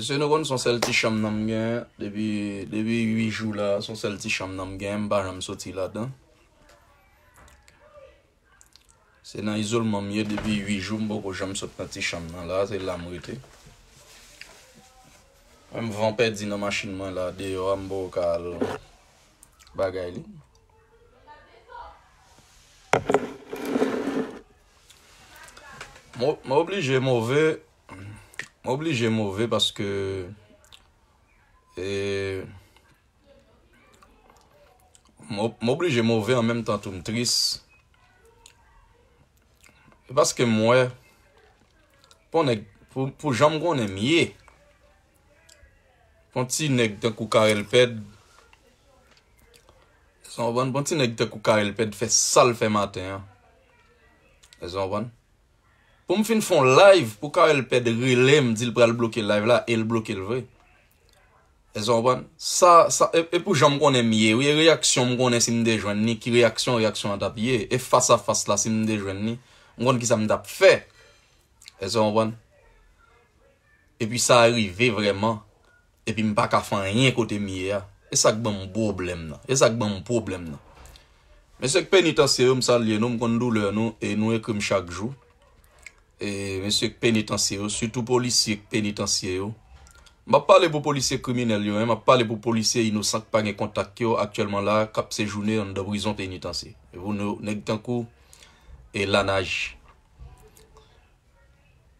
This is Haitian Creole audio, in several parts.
Se se nou kon son sel ti chanm nanm gen, debi 8 jou la, son sel ti chanm nanm gen, mba ram soti la dan. Se nan izolman mye, debi 8 jou, mbo ko jam soti nan ti chanm nan la, se lam wite. Mwen mwen pedi nan masinman la, deyo, ambo kal bagay li. Mwen obli je mouve, M'oblige m'ove parce que... M'oblige m'ove en même temps tout m'tris. Parce que mwen, pou jambon m'yè. Pon ti neg de kou karel ped. Son wan, pon ti neg de kou karel ped, fè sal fè maten. Son wan. pou m fin fon laiv pou ka el ped rilem di l pral bloke laiv la, el bloke l vre. E zon wan, sa, sa, e, e pou jan m konen miye, wye reaksyon m konen sin de jwen ni, ki reaksyon reaksyon an tap ye, e fasa fasa la sin de jwen ni, m konen ki sa m tap fe. E zon wan, e pi sa arive vreman, e pi m pa ka fan yen kote miye ya, e sak ban m problem nan, e sak ban m problem nan. Me sek peniten serum sa liye nou m konen doule an nou, e nou ekrim chak jou, E, men syek penitansye yo, sutou polisyek penitansye yo. Ma pale pou polisyek kriminal yo, ma pale pou polisyek inosak pa nge kontak yo, aktuellement la, kap sejoune, an do brison penitansye. Evo nou, neg tankou, e lanaj.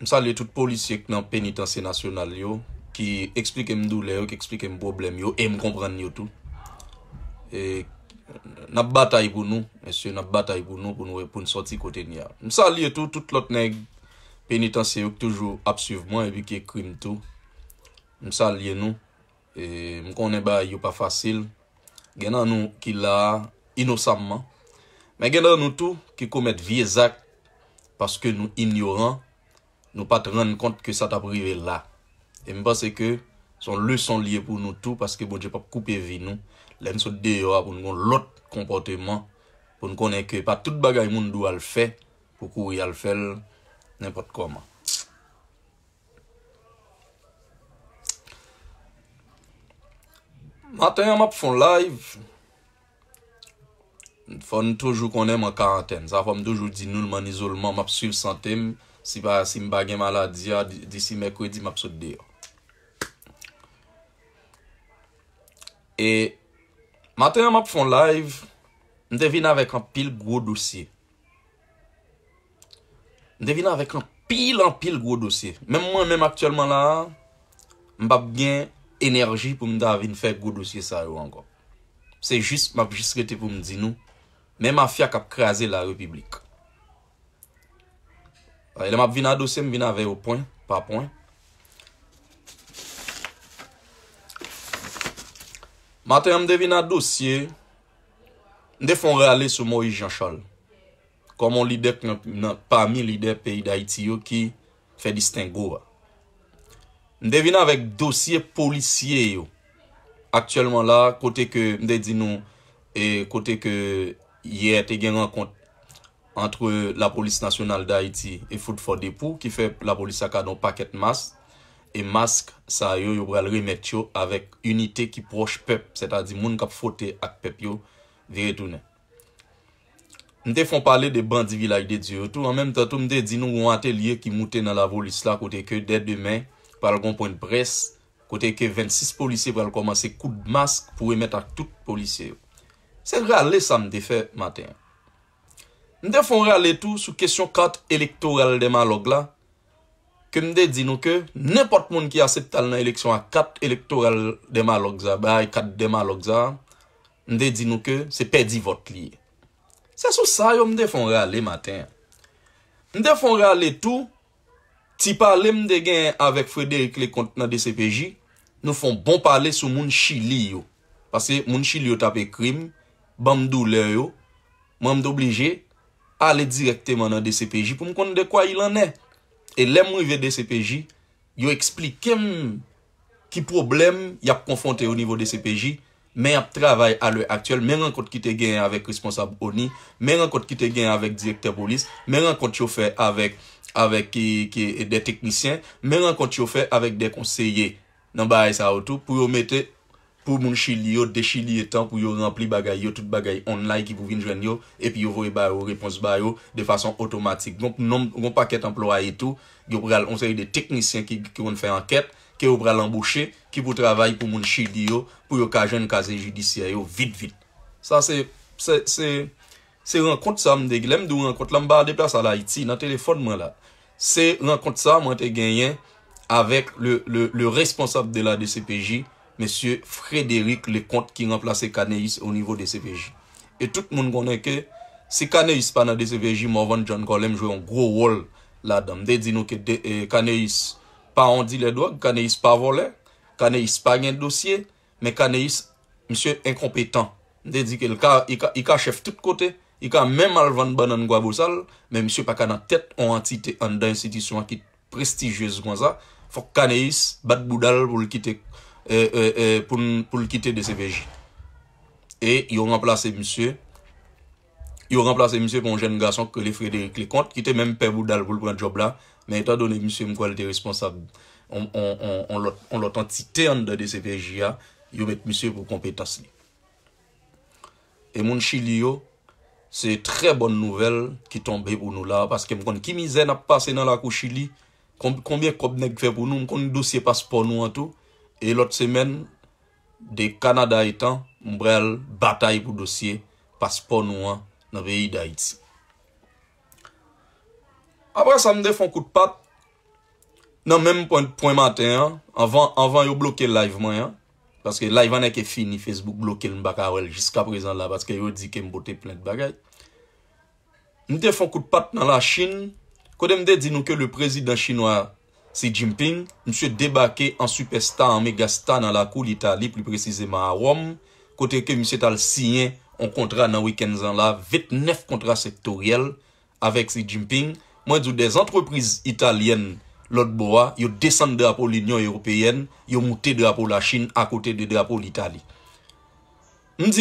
M sa liye tout polisyek nan penitansye nasyonal yo, ki eksplike m doule yo, ki eksplike m problem yo, e m kompran yo tout. E, nan batay pou nou, men syek nan batay pou nou, pou nou epoun sot si kote ni ya. M sa liye tout, tout lot neg, Penitansye ouk toujou ap suvman e bi ke krim tou. M sa liye nou. E m konen ba yo pa fasil. Genan nou ki la inosanman. Men genan nou tou ki komet viezak. Paske nou ignoran. Nou pat ren kont ke sa ta prive la. E m pase ke son luson liye pou nou tou. Paske bon je pap koupe vi nou. Len sou deyo a pou nou kon lot komporteman. Pou nou konen ke pat tout bagay moun dou al fe. Pou kou yal fel. Nèmpot kwa man. Matenya m ap fon live, fò n toujou konèm an karantèn. Zafò m doujou di nou lman nizolman, m ap suiv santèm, si m bagè maladi ya, ah, di si mèk wè di m ap sot deyo. E, matenya m ap fon live, m devina vek an pil gro dousye. Nde vin avèk an pil an pil gwo dosye. Mè mwen mèm aktyèlman la, mbap gen enerji pou mdav vin fè gwo dosye sa yo an gò. Se jist mbap jist rete pou mdino, mèm ma fè ak ap kreaze la republik. Le mbap vin avèk dosye, mbap vin avèk ou pwen, pa pwen. Mato yon mdè vin avèk dosye, mdè fon re alè sou Moïse Jean Cholle. Koman lidek nan pami lidek peyi da iti yo ki fe distingo wa. Mde vina vek dosye polisye yo. Aktuelman la, kote ke mde di nou, e kote ke ye te gengan kont entre la polis nasyonal da iti e foot for depo, ki fe la polis akadon paket mask, e mask sa yo yo brel remet yo avek unitè ki proj pep, se ta di moun kap fote ak pep yo viretounen. Mde fon pale de bandi vilay de diotou, an menm tatou mde di nou wante liye ki mouten nan la volis la kote ke dede men, pale konpon prese, kote ke 26 polisye prel komanse kou de maske pou emet ak tout polisye. Se reale sa mde fe maten. Mde fon reale tout sou kesyon kat elektoral deman log la, ke mde di nou ke, nepot moun ki aset al nan eleksyon a kat elektoral deman log za, bay kat deman log za, mde di nou ke, se pedi vot liye. Sa sou sa yo mde fon rale maten. Mde fon rale tou, ti pale mde gen avèk Frédéric Leconte nan DCPJ, nou fon bon pale sou moun chili yo. Pase moun chili yo tape krim, bam dou lè yo, mwen mde oblige ale direkte man nan DCPJ pou mkonde kwa il anè. E lè mwen vè DCPJ, yo explike m ki problem yap konfonte yo nivou DCPJ yo. men ap travay a le aktuel, men renkote ki te genye avèk responsab ou ni, men renkote ki te genye avèk direkter polis, men renkote yo fè avèk avèk ki de teknisyen, men renkote yo fè avèk de konseye nan ba ay e sa wotou, pou yo mette pou moun chili yo, de chili etan, pou yo rampli bagay yo, tout bagay online ki pou vin jwen yo, epi yo voye ba yo, repons ba yo, de fason otomatik. Donk non pa ket emplo a etou, yo pral onseye de teknisyen ki woun fè anket, ke ou pral embouche, ki pou travay pou moun chidiyo, pou yo kajen kaze judisyay yo, vit, vit. Sa se, se, se, se renkont sa m de glem, dou renkont la m ba de plas al Haiti, nan telefon m la. Se renkont sa m an te genyen, avek le, le, le responsable de la DCPJ, M. Frédéric Lecomte, ki renplase Kaneis au nivou DCPJ. E tout moun konen ke, se Kaneis pa nan DCPJ, m avan John Golem jwe yon gro wol la dam. Dey di nou ke Kaneis, Kan e yis pa vole, kan e yis pa gen dosye, men kan e yis msye enkompetan dedike. I ka chef tout kote, i ka men malvan banan gwa bozal, men msye pa kan an tete an an titi an da yon sitisyon an kit prestijyez kon sa, fok kan e yis bat boudal pou l kiti de CVJ. E yon remplase msye, yon remplase msye pou an jen gason ke li frederik li kont, kite menm pe boudal pou l pren job la, men yon ta donen msye mkwen l de responsabou. On l otantite an da de sepejia, yon met msye pou kompetas li. E moun chili yo, se tre bon nouvel ki tombe pou nou la, paske mkon ki mize nap pase nan l akou chili, konbyen kobnek fe pou nou, mkon dosye paspon nou an tou, e lot semen de Kanada etan, mbrel batay pou dosye, paspon nou an, nan ve yi da iti. Abra sa mde fon kout pat nan menm point matin an, anvan yo bloke live man an, paske live an an ke fin ni Facebook bloke l mbak a wel jiska prezan la, paske yo di ke mbote plen de bagay. Mde fon kout pat nan la Chin, kode mde di nou ke le prezident Chinwa Xi Jinping, mse debake an supersta, an mega-sta nan la kou l'Italie, pli prezizeman a Wom, kote ke mse tal siyen an kontra nan wikend zan la, 29 kontra sektoriel avèk Xi Jinping, Mwen djou des entreprise italienne lot bo a, yo desen de apol l'Union Européenne, yo mouté de apol la Chine akote de de apol l'Italie. Mwen te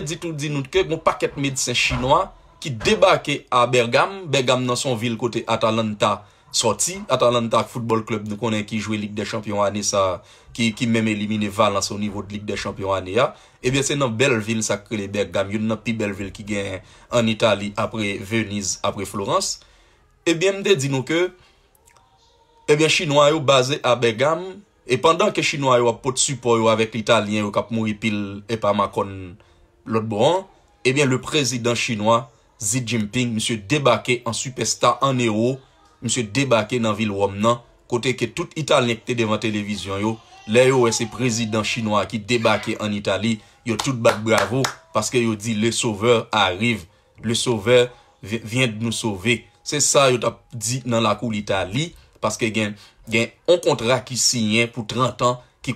ditou di nou ke kon paket medisen chinois ki debake a Bergam, Bergam nan son vil kote Atalanta sorti. Atalanta futbol klub nou konen ki jwe Ligue de Champion ane sa Chine. Ki mèm elimine Valens ou nivou de lig de champion anè ya. Ebyen eh se nan Belleville sakrile Bergam. Yon nan pi Belleville ki gen an Itali apre Venise, apre Florence. Ebyen eh mdè di nou ke. Ebyen eh chinois yo baze a Bergam. E pandan ke chinois yo ap pot support yo avèk l'Italien yo kap mwipil epa Macron. L'ot boran. Ebyen le prezident chinois, Xi Jinping, msye debake an superstar anè yo. Msye debake nan vil wòm nan. Kote ke tout Italien kte devan televizyon yo. Lè yo wè e se prezident chinois ki debake an Itali, yo tout bak bravo paske yo di le soveur arrive, le soveur vyen nou sove. Se sa yo tap di nan lakou l'Itali, paske gen on kontra ki sinyen pou 30 an ki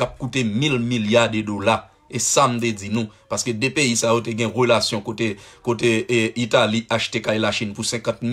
kap koute 1000 milyard de dolap. E sa mde di nou. Paske de peyi sa wote gen relasyon kote e, Itali achete kay la chine pou 50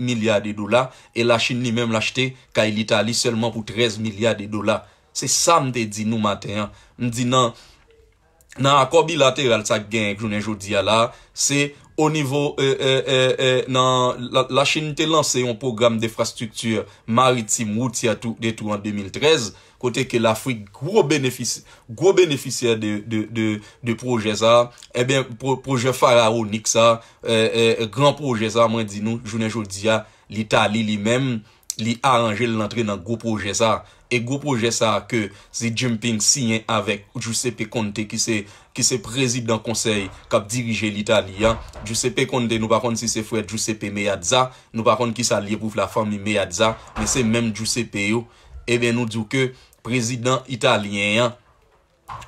milyard de dola. E la chine ni menm lachete kay l'Itali selman pou 13 milyard de dola. Se sa mde di nou maten. Mdi nan akor bilateral sa gen jounen jodi ya la. Se... O nivou, euh, euh, euh, nan la chenite lanse yon program defrastruktur maritim wouti atou detou an 2013, kote ke la frik gro beneficia de proje sa, e ben proje fara ou nik sa, e gran proje sa, mwen di nou, jounen joudia, li tali li mem, li aranje lantre nan gro proje sa. E gwo pouje sa ke si Jinping siyen avèk ou Giuseppe Conte ki se prezident konsey kap dirije l'Italien. Giuseppe Conte nou pa kon si se fwè Giuseppe Meazza nou pa kon ki sa li pouf la fami Meazza me se mèm Giuseppe yo. E ben nou diw ke prezident Italien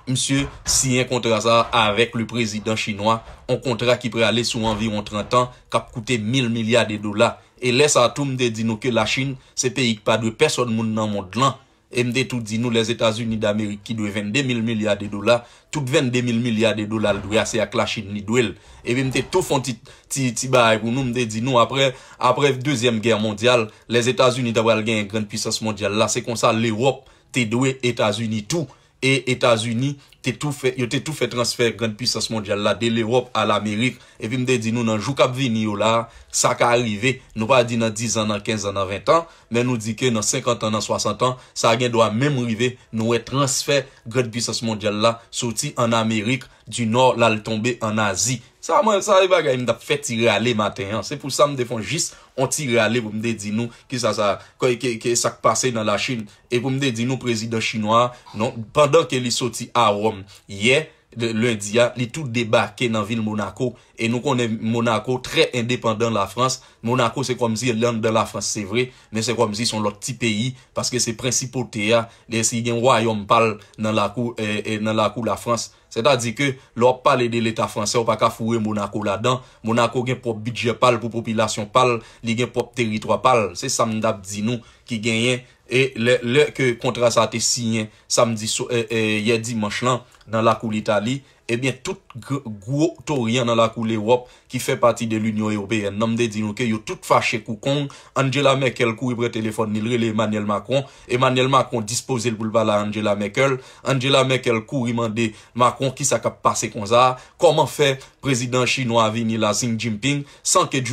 msye siyen kontra sa avèk le prezident Chinwa an kontra ki pre alè sou anviron 30 an kap koute 1000 milyard de dola. E lè sa toum de di nou ke la Chin se pe yik pa de person moun nan moun dlan E mte tout di nou les Etats-Unis d'Amerik ki dwe 22.000 milyard de dola, tout 22.000 milyard de dola l dwe ase ak la Chine ni dwe l. E mte tout fon ti ba a yon nou mte di nou apre, apre Deuxième Guerre Mondiale, les Etats-Unis dwe al gen yon Grand Puissance Mondiale la, se kon sa l Europe te dwe Etats-Unis tou, e Etats-Unis... yo te tou fe transfer Grand Pisos Mondial la de l'Europe al Amerik e pi mde di nou nan Joukab Vini yo la sa ka alive, nou pa di nan 10 an, 15 an, 20 an, men nou di ke nan 50 an, 60 an, sa gen do a mem rive nou we transfer Grand Pisos Mondial la, soti an Amerik, du Nord lal tombe an Asi, sa a man, sa a i bagay mda fe ti reale maten, se pou sa mde fon jis, on ti reale, pou mde di nou ki sa sa, koi ki sak pase nan la Chin, e pou mde di nou prezident Chinwa, non, pandan ke li soti a ou, Ye, lundi ya, li tout debake nan vil Monaco E nou konen Monaco, tre independant la Frans Monaco se kom si lende la Frans, se vre Men se kom si son lot ti peyi Paske se principote ya Se gen woyom pal nan la kou eh, eh, la Frans Se ta di ke, lor pal e de l'Etat Frans Se ou pa ka fure Monaco la dan Monaco gen pop bidje pal, popopilasyon pal Li gen pop teritwa pal Se samdap di nou ki genyen E lè kè kontrasate si e, e, yè yè di manch lan nan lakou l'Italie, ebyen tout gwo to riyan nan lakou l'Europe ki fè pati de l'Union Européenne. Namde di nou kè yò tout fache kou kong, Angela Merkel kou i e bre telefon nilre lè Emmanuel Macron, Emmanuel Macron dispose l'boulbal a Angela Merkel, Angela Merkel kou rimande Macron ki sa kap pase kon za, koman fè prezident chino avini la Xi Jinping, san ke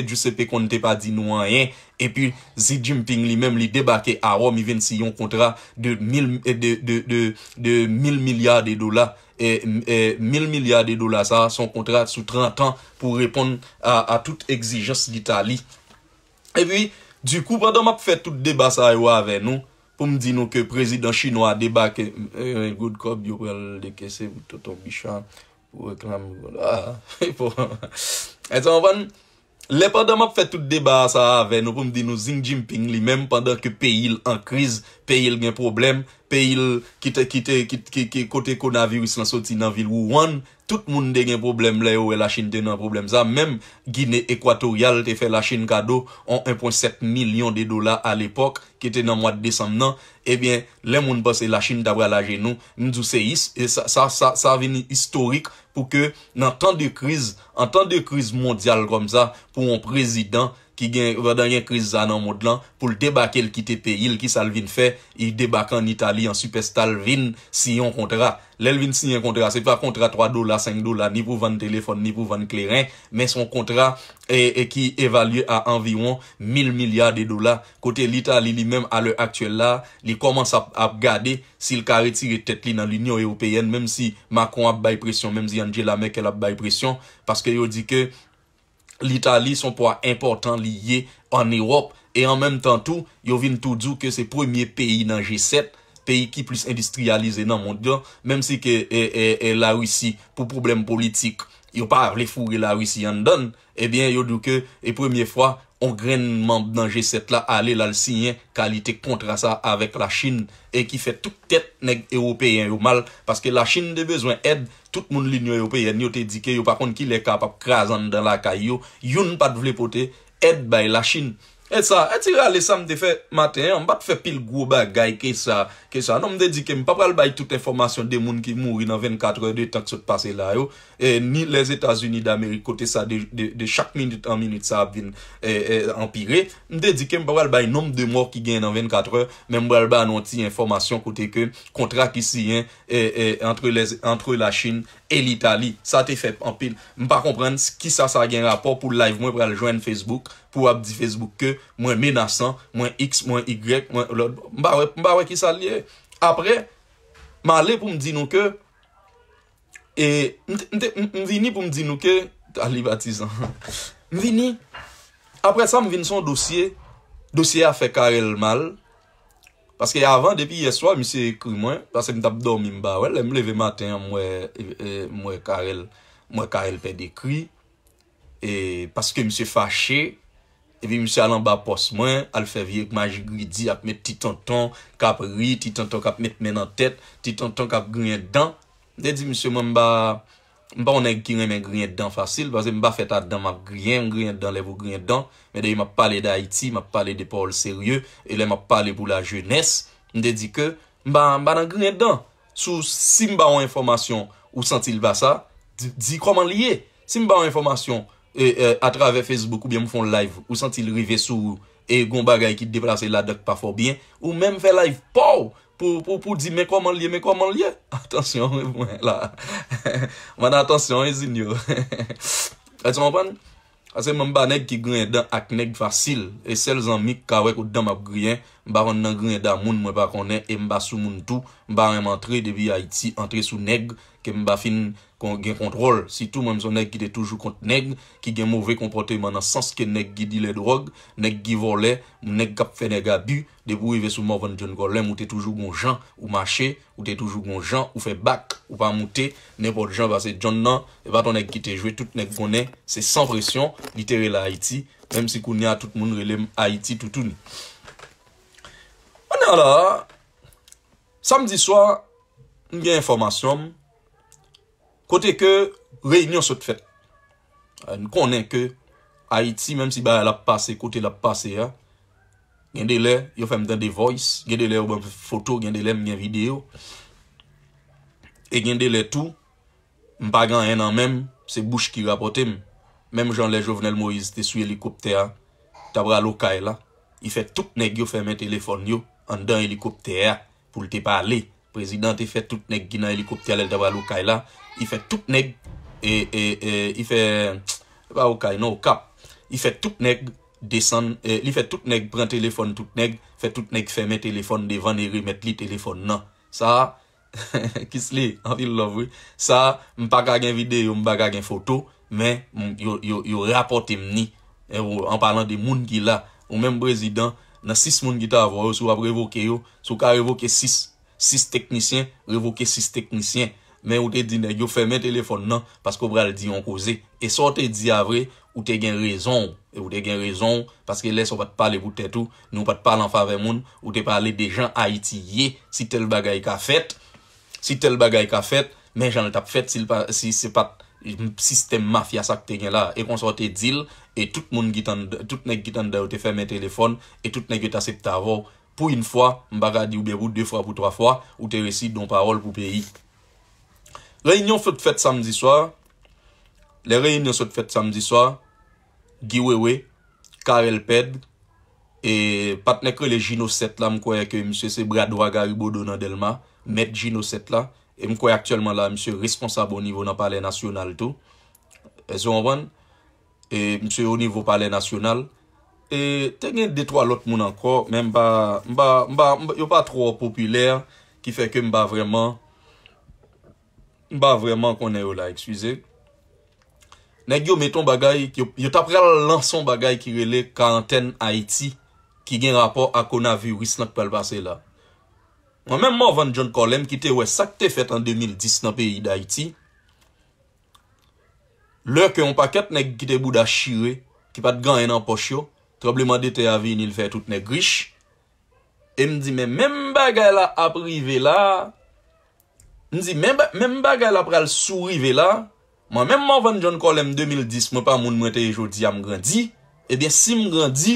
du sepe kon te pa di nou an yè, E pi si Jinping li menm li debake a wòm i ven si yon kontra de 1000 milyard de dola. E 1000 milyard de dola sa son kontra sou 30 an pou reponde a tout exijos l'Italie. E pi du kou, bradò m ap fè tout deba sa yon avè nou. Pou m di nou ke prezident chinois debake... E yon e god kob yo wèl dekese woutoto bichan pou reklam... E zan wèn... Lè pa dam ap fè tout deba sa avè, nou pou m di nou Xin Jinping li mèm pandan ke peyil an kriz, peyil gen problem, peyil kite kote konavirwis lan soti nan vil wou wan. tout moun de gen problem le ou e la chine te nan problem za, menm Gine Ekwatorial te fe la chine kado, an 1.7 milyon de dola al epok, ki te nan mwad Desem nan, ebyen, eh len moun bas e la chine tabre al aje nou, mzou se yis, e sa, sa, sa, sa veni istorik, pou ke nan tan de kriz, an tan de kriz mondyal gom za, pou mwon prezident, ki gen, vadan gen kriz za nan mwot lan, pou l debake l kite pe il ki sal vin fe, il debake an Itali en supestal vin, si yon kontra, Lelvin si yon kontra, se pa kontra 3 dola, 5 dola, ni pou van telefon, ni pou van kleren, men son kontra e ki evalye a anviron 1000 milyard de dola. Kote l'Italie li menm a le aktuel la, li koman sa ap gade sil ka retire tet li nan l'Union Européenne, menm si Macron ap bay presyon, menm si Angela Merkel ap bay presyon, paske yo di ke l'Italie son po a important li ye an Europe, e an menm tan tou, yo vin tou djou ke se premiye peyi nan G7, peyi ki plis industrialize nan moun diyon, mem si ke eh, eh, eh, la wisi pou problem politik, yo par le fougi la wisi yon don, ebyen yo do ke, e premiye fwa, on grenman nan G7 la, ale la lsinyen kalite kontra sa avek la Chin, e ki fe toutet neg Europeyen yo mal, paske la Chin de bezwen ed, tout moun linyo Europeyen yo te dike, yo pa kon ki le kapap krasan dan la kayo, yon pa dvle pote, ed bay la Chin, Et sa, et si rale sam de fe maten, an bat fe pil gwo bagay ke sa, ke sa, nan m de di ke m papal bay tout informasyon de moun ki mouri nan 24 re de tanke se te pase la yo. Eh, ni les Etats-Unis d'Amérique Kote sa de chak minute en minute Sa ap vin eh, eh, empire M dedike m pou wèl bè yon nom de mò Ki gen en 24h M pou wèl bè anonti yon informasyon Kote ke kontrak isi yon Entre la Chine et l'Italie Sa te fèp empire M pa komprenne ki sa sa gen rapor Pou l'live mwen pou wèl jwen Facebook Pou wèl di Facebook ke Mwen menasan Mwen x, mwen y M pa wè ki sa liye Apre Ma lè pou m di nou ke E m vini pou m di nouke, Ali Batizan, m vini, apre sa m vini son dosye, dosye a fe karel mal, paske avan depi yeswa, mi se kri mwen, paske m tap dormi mba, m leve maten mwen e, karel pe de kri, e, paske mi se fache, e mi se alan ba pos mwen, al fe viek majigridi ap met titonton, kap ri, titonton kap met men an tet, titonton kap gri an dan, Dè di msè mwen mba, mba ou nè girem mè griyè ddan fasil, mba zè mba fèt adan mwa griyè, griyè ddan lev ou griyè ddan, mè dè yon mwa pale d'Haïti, mwa pale d'épole sèryè, e lè mwa pale pou la jènes, mde di ke, mba nan griyè ddan. Sou si mba ou informasyon ou sentil va sa, di koman liye. Si mba ou informasyon, e, e, a trave Facebook ou bien mwen fon live, ou sentil rive sou, e goun bagay ki deplase ladek pa fo bien, ou men mwen fè live pou, pou di mè kwa man liye, mè kwa man liye. Atensyon, mè mwen la. Mwen atensyon, e zin yo. Ate mwen pan? Ase mwen mba neg ki gren dan ak neg fasil, e sel zanmik kawèk ou dam ap gren, mba kon nan gren dan moun mwen pa konen, e mba sou moun tou, mba remantre de bi Haiti, entre sou neg, ke mba fin... kon gen kontrol. Si tou mwen mson ek gite toujou kont neg, ki gen mouve komprote man nan sans ke neg gidi le drog, neg givor le, mwen ek kap fe neg abu, debou i ve sou mouvan jen kon lem, ou te toujou kon jan, ou mache, ou te toujou kon jan, ou fe bak, ou pa moute, nepot jen va se jen nan, e vat mwen ek gite jwe, tout nek konen, se san presyon, literal Haiti, mwen si konen a tout moun, relem Haiti toutouni. Mwen an la, samdi swa, mwen gen informasyon mwen, Kote ke, reynyon sot fèt. Euh, N konen ke, Haiti, mèm si ba la passe, kote la passe ya, gen de le, yo fèm dan de voice, gen de le ou ban foto, gen de le mèm gen video, e gen de le tou, mpa gan enan mèm, se bouche ki rapote mèm. Mèm Jean-Lè Jovenel Moïse te sou elikopte ya, tabra lokay e la, y fè tout nek yo fèm en telefon yo, an dan elikopte ya, pou lte pale, prezident te fè tout nek gina elikopte ya, lel tabra lokay e la, i fe tout neg, e, e, e, i fe, pa ou kay, nou kap, i fe tout neg, desen, e, li fe tout neg, pren telefon tout neg, fe tout neg, fe men telefon devan, e remet li telefon nan, sa, kis li, anvil lop wou, sa, mpa kagen videyo, mpa kagen foto, men, yo, yo, yo, yo rapote mni, e, an palan de moun ki la, ou men brezidon, nan sis moun ki ta avoy, sou ap revoke yo, sou ka revoke sis, sis teknisyen, revoke sis teknisyen, Men ou te di nan yo ferme telefon nan, paske ou bral di yon koze. E so te di avre, ou te gen rezon. E ou te gen rezon, paske leso pat pale pou tetou, nou pat pale an fave moun, ou te pale de jan a iti ye. Si tel bagay ka fet, si tel bagay ka fet, men jan tap fet, si se pat sistem mafya sak te gen la. E kon so te dil, et tout moun gitande, tout nek gitande ou te ferme telefon, et tout nek getasek ta vò. Po yon fwa, m bagay di ou berou, dey fwa pou trwa fwa, ou te resi don parol pou peyi. Reynyon fote fete samdi swa, le reynyon fote fete samdi swa, Giwewe, Karel Ped, e patne kre le jino set la mkoye ke euh, msye se Bradwa Garibodo nan Delma, met jino set la, e mkoye aktyelman la msye responsabo nivou nan pale nasyonal tou, e zon wan, e msye o nivou pale nasyonal, e tenye detwa lot moun anko, men mba, mba, mba, yon pa tro popüler, ki feke mba vreman, Ba vreman konen yo la, ekswize. Nè gyo meton bagay, yo tapre lan son bagay ki rele kanten Haiti ki gen rapor akon avi wisnak pel pase la. Mwen men mou van John Collins ki te we sakte fet an 2010 nan peyi d'Haiti. Lè ke yon paket nè gite bouda shire, ki pat gan enan poch yo, troubleman de te avi nil fè tout nè grish. E mdi men men bagay la aprive la, Mwen di, men bagay la pral sourive la, mwen men mwen van jan kolem 2010, mwen pa moun mwen te yo e di ya m grandi, ebyen si m grandi,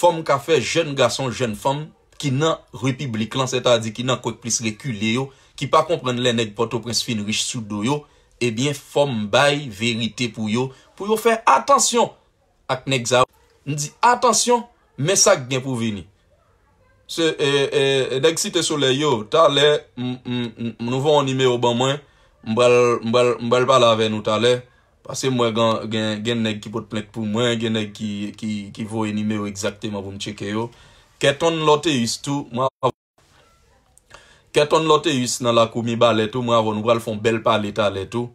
fòm ka fè jen gason jen fòm ki nan republik lan, se ta di ki nan kouk plis reku le yo, ki pa kompren le neg poto prens fin rich sou do yo, ebyen fòm bay verite pou yo, pou yo fè atansyon ak nek zav. Mwen di, atansyon, mè sa gen pou veni. Se e deg e, site sole yo, talè m nou vo an imeo ban mwen, m brel mbrel mbrel pala ave nou talè. Pase mwen gen neg ki pot plek pou mwen, gen neg ki vo en imeo exakte m avon tchek yo. Kè ton lote yus tou, m avon m brel fon bel pali talè tou.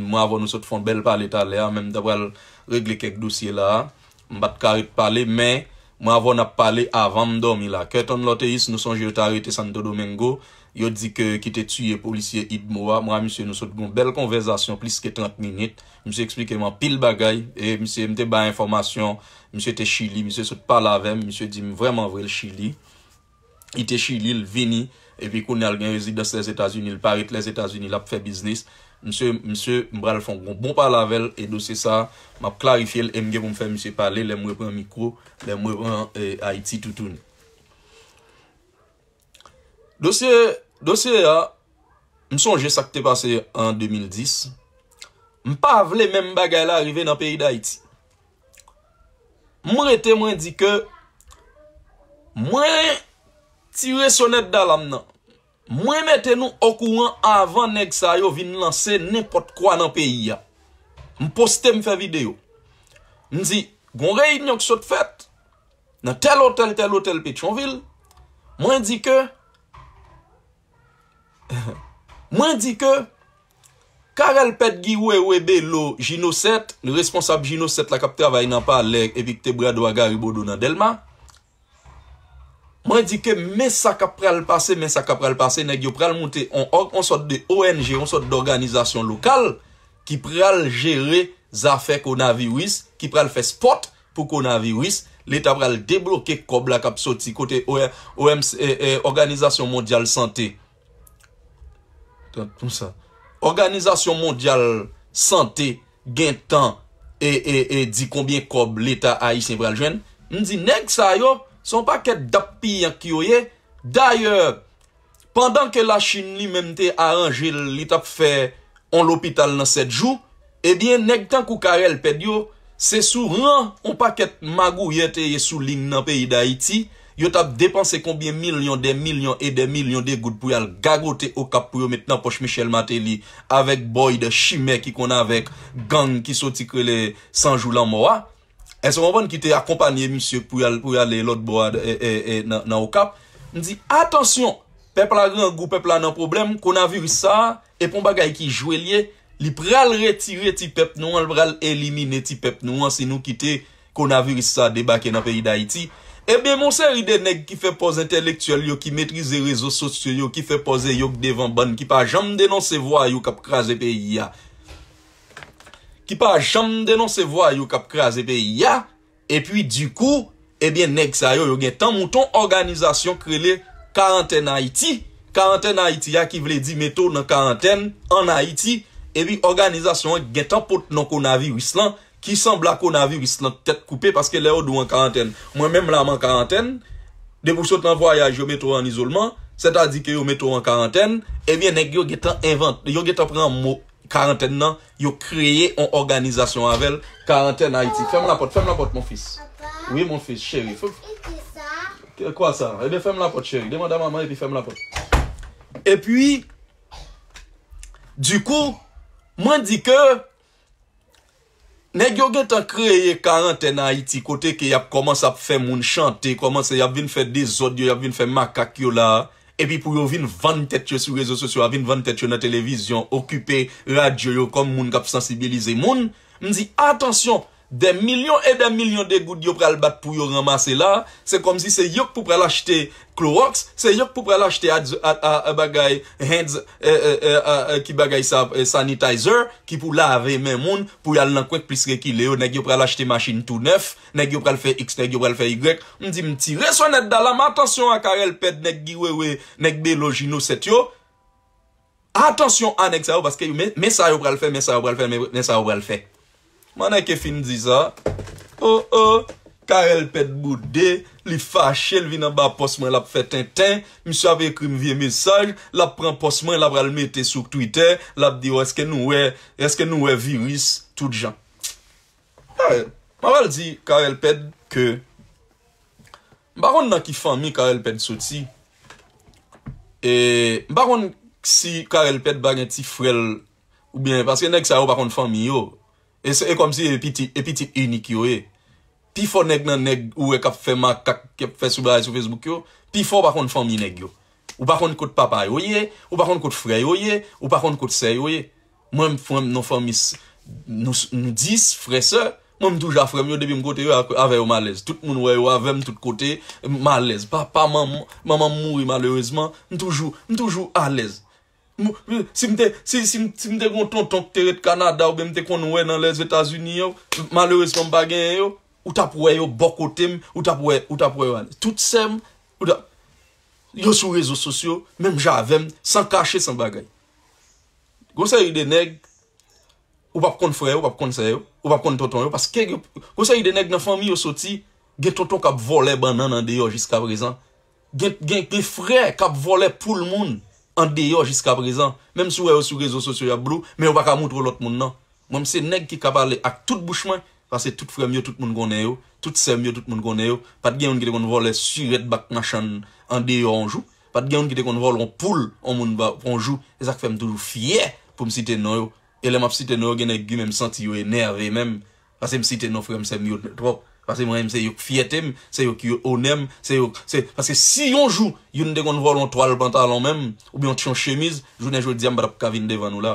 M avon m sot fon bel pali talè, mèm d'avon regle kek dosye la. M bat karit pali, mèm. Mwa avon ap pale avan mdomi la. Kreton lote yis nou sonj yo tari te Santo Domingo. Yo di ke ki te tuye polisye id mwa. Mwa misye nou sot bon bel konvezasyon plis ke 30 minit. Mse explike mwa pil bagay. E misye mte ba informasyon. Mse te chili. Mse sot pale avem. Mse di mi vreman vre l chili. Ite chili l vini. E pi koun al gen rezidans les Etats-Unis. L paret les Etats-Unis la ap fe biznis. Mse, mse, mbral fangon, bon, bon par lavel, e dosye sa, map klarifiye l'emge pou mfe mse pale, lèmwe pou an mikro, lèmwe pou euh, an Haiti toutoun. Dosye, dosye a, msonje sakte pase an 2010, mpa avle men mbagay la arrive nan peri da Haiti. Mwen ete mwen di ke, mwen tire sonet dal amnan. Mwen mette nou okouan avan neg sa yo vin lanse nepot kwa nan peyi ya. Mwen poste mwen fe video. Mwen zi, goun rey niyonk sot fet, nan tel hotel, tel hotel pe chonvil. Mwen zi ke, karel pet giwe webe lo jino set, ni responsab jino set la kap travay nan pa le evikte brado agaribo do nan delma. Mwen di ke mè sa kap pral pase, mè sa kap pral pase, neg yo pral monte an ork, an sot de ONG, an sot de organizasyon lokal, ki pral jere zafè kon avi wis, ki pral fè spot pou kon avi wis, l'Etat pral deblokè kob la kap soti kote OMC, eh, eh, Organizasyon Mondial Santé. Organizasyon Mondial Santé gen tan e di konbien kob l'Etat a yi se pral jwen, mwen di neg sa yo. Son pa ket dap pi yank yo ye. Daye, pandan ke la chine li memte aranje li tap fe on l'opital nan 7 jou, e eh diyen neg tankou karel ped yo, se sou ran on pa ket magou ye teye sou lin nan peyi da iti, yo tap depanse konbyen milyon de milyon e de milyon de gout pou yal gagote o kap pou yo metnan poch Michel Mateli avek boy de chime ki kon avek gang ki soti krele Sanjou Lamowa. E se mwen bon ki te akompanye monsye pou yale lout bo a nan o kap, mwen di, atensyon, pep la gri an gou, pep la nan problem, kon avirisa, epon bagay ki jwe liye, li pral retire ti pep nou an, pral elimine ti pep nou an, se nou ki te kon avirisa debake nan peyi da iti. Ebe eh monser ide neg ki fe pose intelektuel yo, ki metrize rezo sosyo yo, ki fe pose yo kdevan bon, ki pa jam denon se vwa yo kap kraze peyi ya. ki pa jom denon se vwa yo kap kre azepe ya, epi di kou, ebyen neg sa yo yo gen tan mouton organizasyon krele karantene Haiti, karantene Haiti ya ki vle di meto nan karantene, an Haiti, epi organizasyon gen tan pot non konavi wislan, ki sembla konavi wislan tet koupe, paske le yo dou an karantene. Mwen menm la man karantene, de pou sot nan vwaya yo meto an izolman, se ta di ke yo meto an karantene, ebyen neg yo gen tan invent, yo gen tan pren mou, Karenten nan, yo kreye an organizasyon avèl karenten ha iti. Fèm la pot, fèm la pot moun fis. Oui moun fis, chéri. Kwa sa? Ebe fèm la pot chéri. Demanda maman ebe fèm la pot. E pi, du kou, mwen di ke, nek yo gen tan kreye karenten ha iti, kote ke yap komanse ap fèm moun chante, yap vin fèm de zodyo, yap vin fèm makak yo la, Epi pou yo vin van tetche sou rezo sosyo, avin van tetche nan televizyon, okupe radio yo kom moun kap sensibilize moun, m zi, atansyon, De milyon e de milyon de gout yo pral bat pou yo ramase la, se kom zi se yok pou pral achete Clorox, se yok pou pral achete a bagay hand euh, euh, euh, sanitizer ki pou lave men moun pou yal lankwenk plisre ki le yo, nek yo pral achete maschine tou nef, nek yo pral fè X, nek yo pral fè Y, mdi mti reso net dalam, atensyon akare lpèd nek bi lojino set yo, atensyon anek sa yo, baske yo mè sa yo pral fè, mè sa yo pral fè, mè sa yo pral fè, mè sa yo pral fè. Manè ke fin di sa, o, oh, o, oh, karel ped boudè, li fache, li vin nan ba posman, la pou fè ten ten, mi so avè ekri mi vie mesaj, la pou pran posman, la pou almète sou Twitter, la pou di wè oh, eske nou wè virus, tout jan. Karel, man val di karel ped ke, mba ron nan ki fami karel ped soti, e mba ron si karel ped bagen ti frel, ou bien, anè kare sa yo bakon fami yo, E se e kom si epiti e inik yo e. Pi fo neg nan neg ou e kap fe ma, kap fe subay sou Facebook yo, pi fo bakon fòm yi neg yo. Ou bakon kote papay yo ye, ou bakon kote frey yo ye, ou bakon kote sey yo ye. Mwen fòm nou fòm yi, nou dis, frey se, mwen toujou a fòm yo, debi mkote yo ave yo malez. Tout moun wè yo ave mtout kote, malez. Pa maman mouri malezman, m toujou, m toujou alez. Si mte gonton tonk teret Kanada ou be mte konwe nan les Etats-Unis yo, malorez pou m bagay yo, ou tapwe yo bokotem, ou tapwe yo ane. Tout sem, yo sou rezo sosyo, menm javem, san kache san bagay. Gonsay yi deneg, ou pap kon fre, ou pap kon seyo, ou pap kon tonton yo, paske gonsay yi deneg nan fami yo soti, gen tonton kap vole banan an deyo jiska prezan. Gen kli fre kap vole pou l moun. an deyo jiska prezant, mem sou reyo sou rezo sosyo ya blou, men wakamout wou lot moun nan. Mwen se neg ki kabale ak tout bouchman, fase tout fremyo tout moun gounen yo, tout semmyo tout moun gounen yo, pat gen yon ki te kon vol e syret bak machan an deyo anjou, pat gen yon ki te kon vol an poul an moun vajou, e zak fèm doudou fye pou msiten yo, e lem ap siten yo gen ek gime msanti yo enerve men, fase msiten yo frem semmyo trop. Pase mwen yon se yon fietem, se yon ki yon onem, se yon... Pase si yon jou, yon de kon volon toal pantalon menm, ou bi yon tion chemiz, jounen jou diyan mbada pou ka vinde van ou la.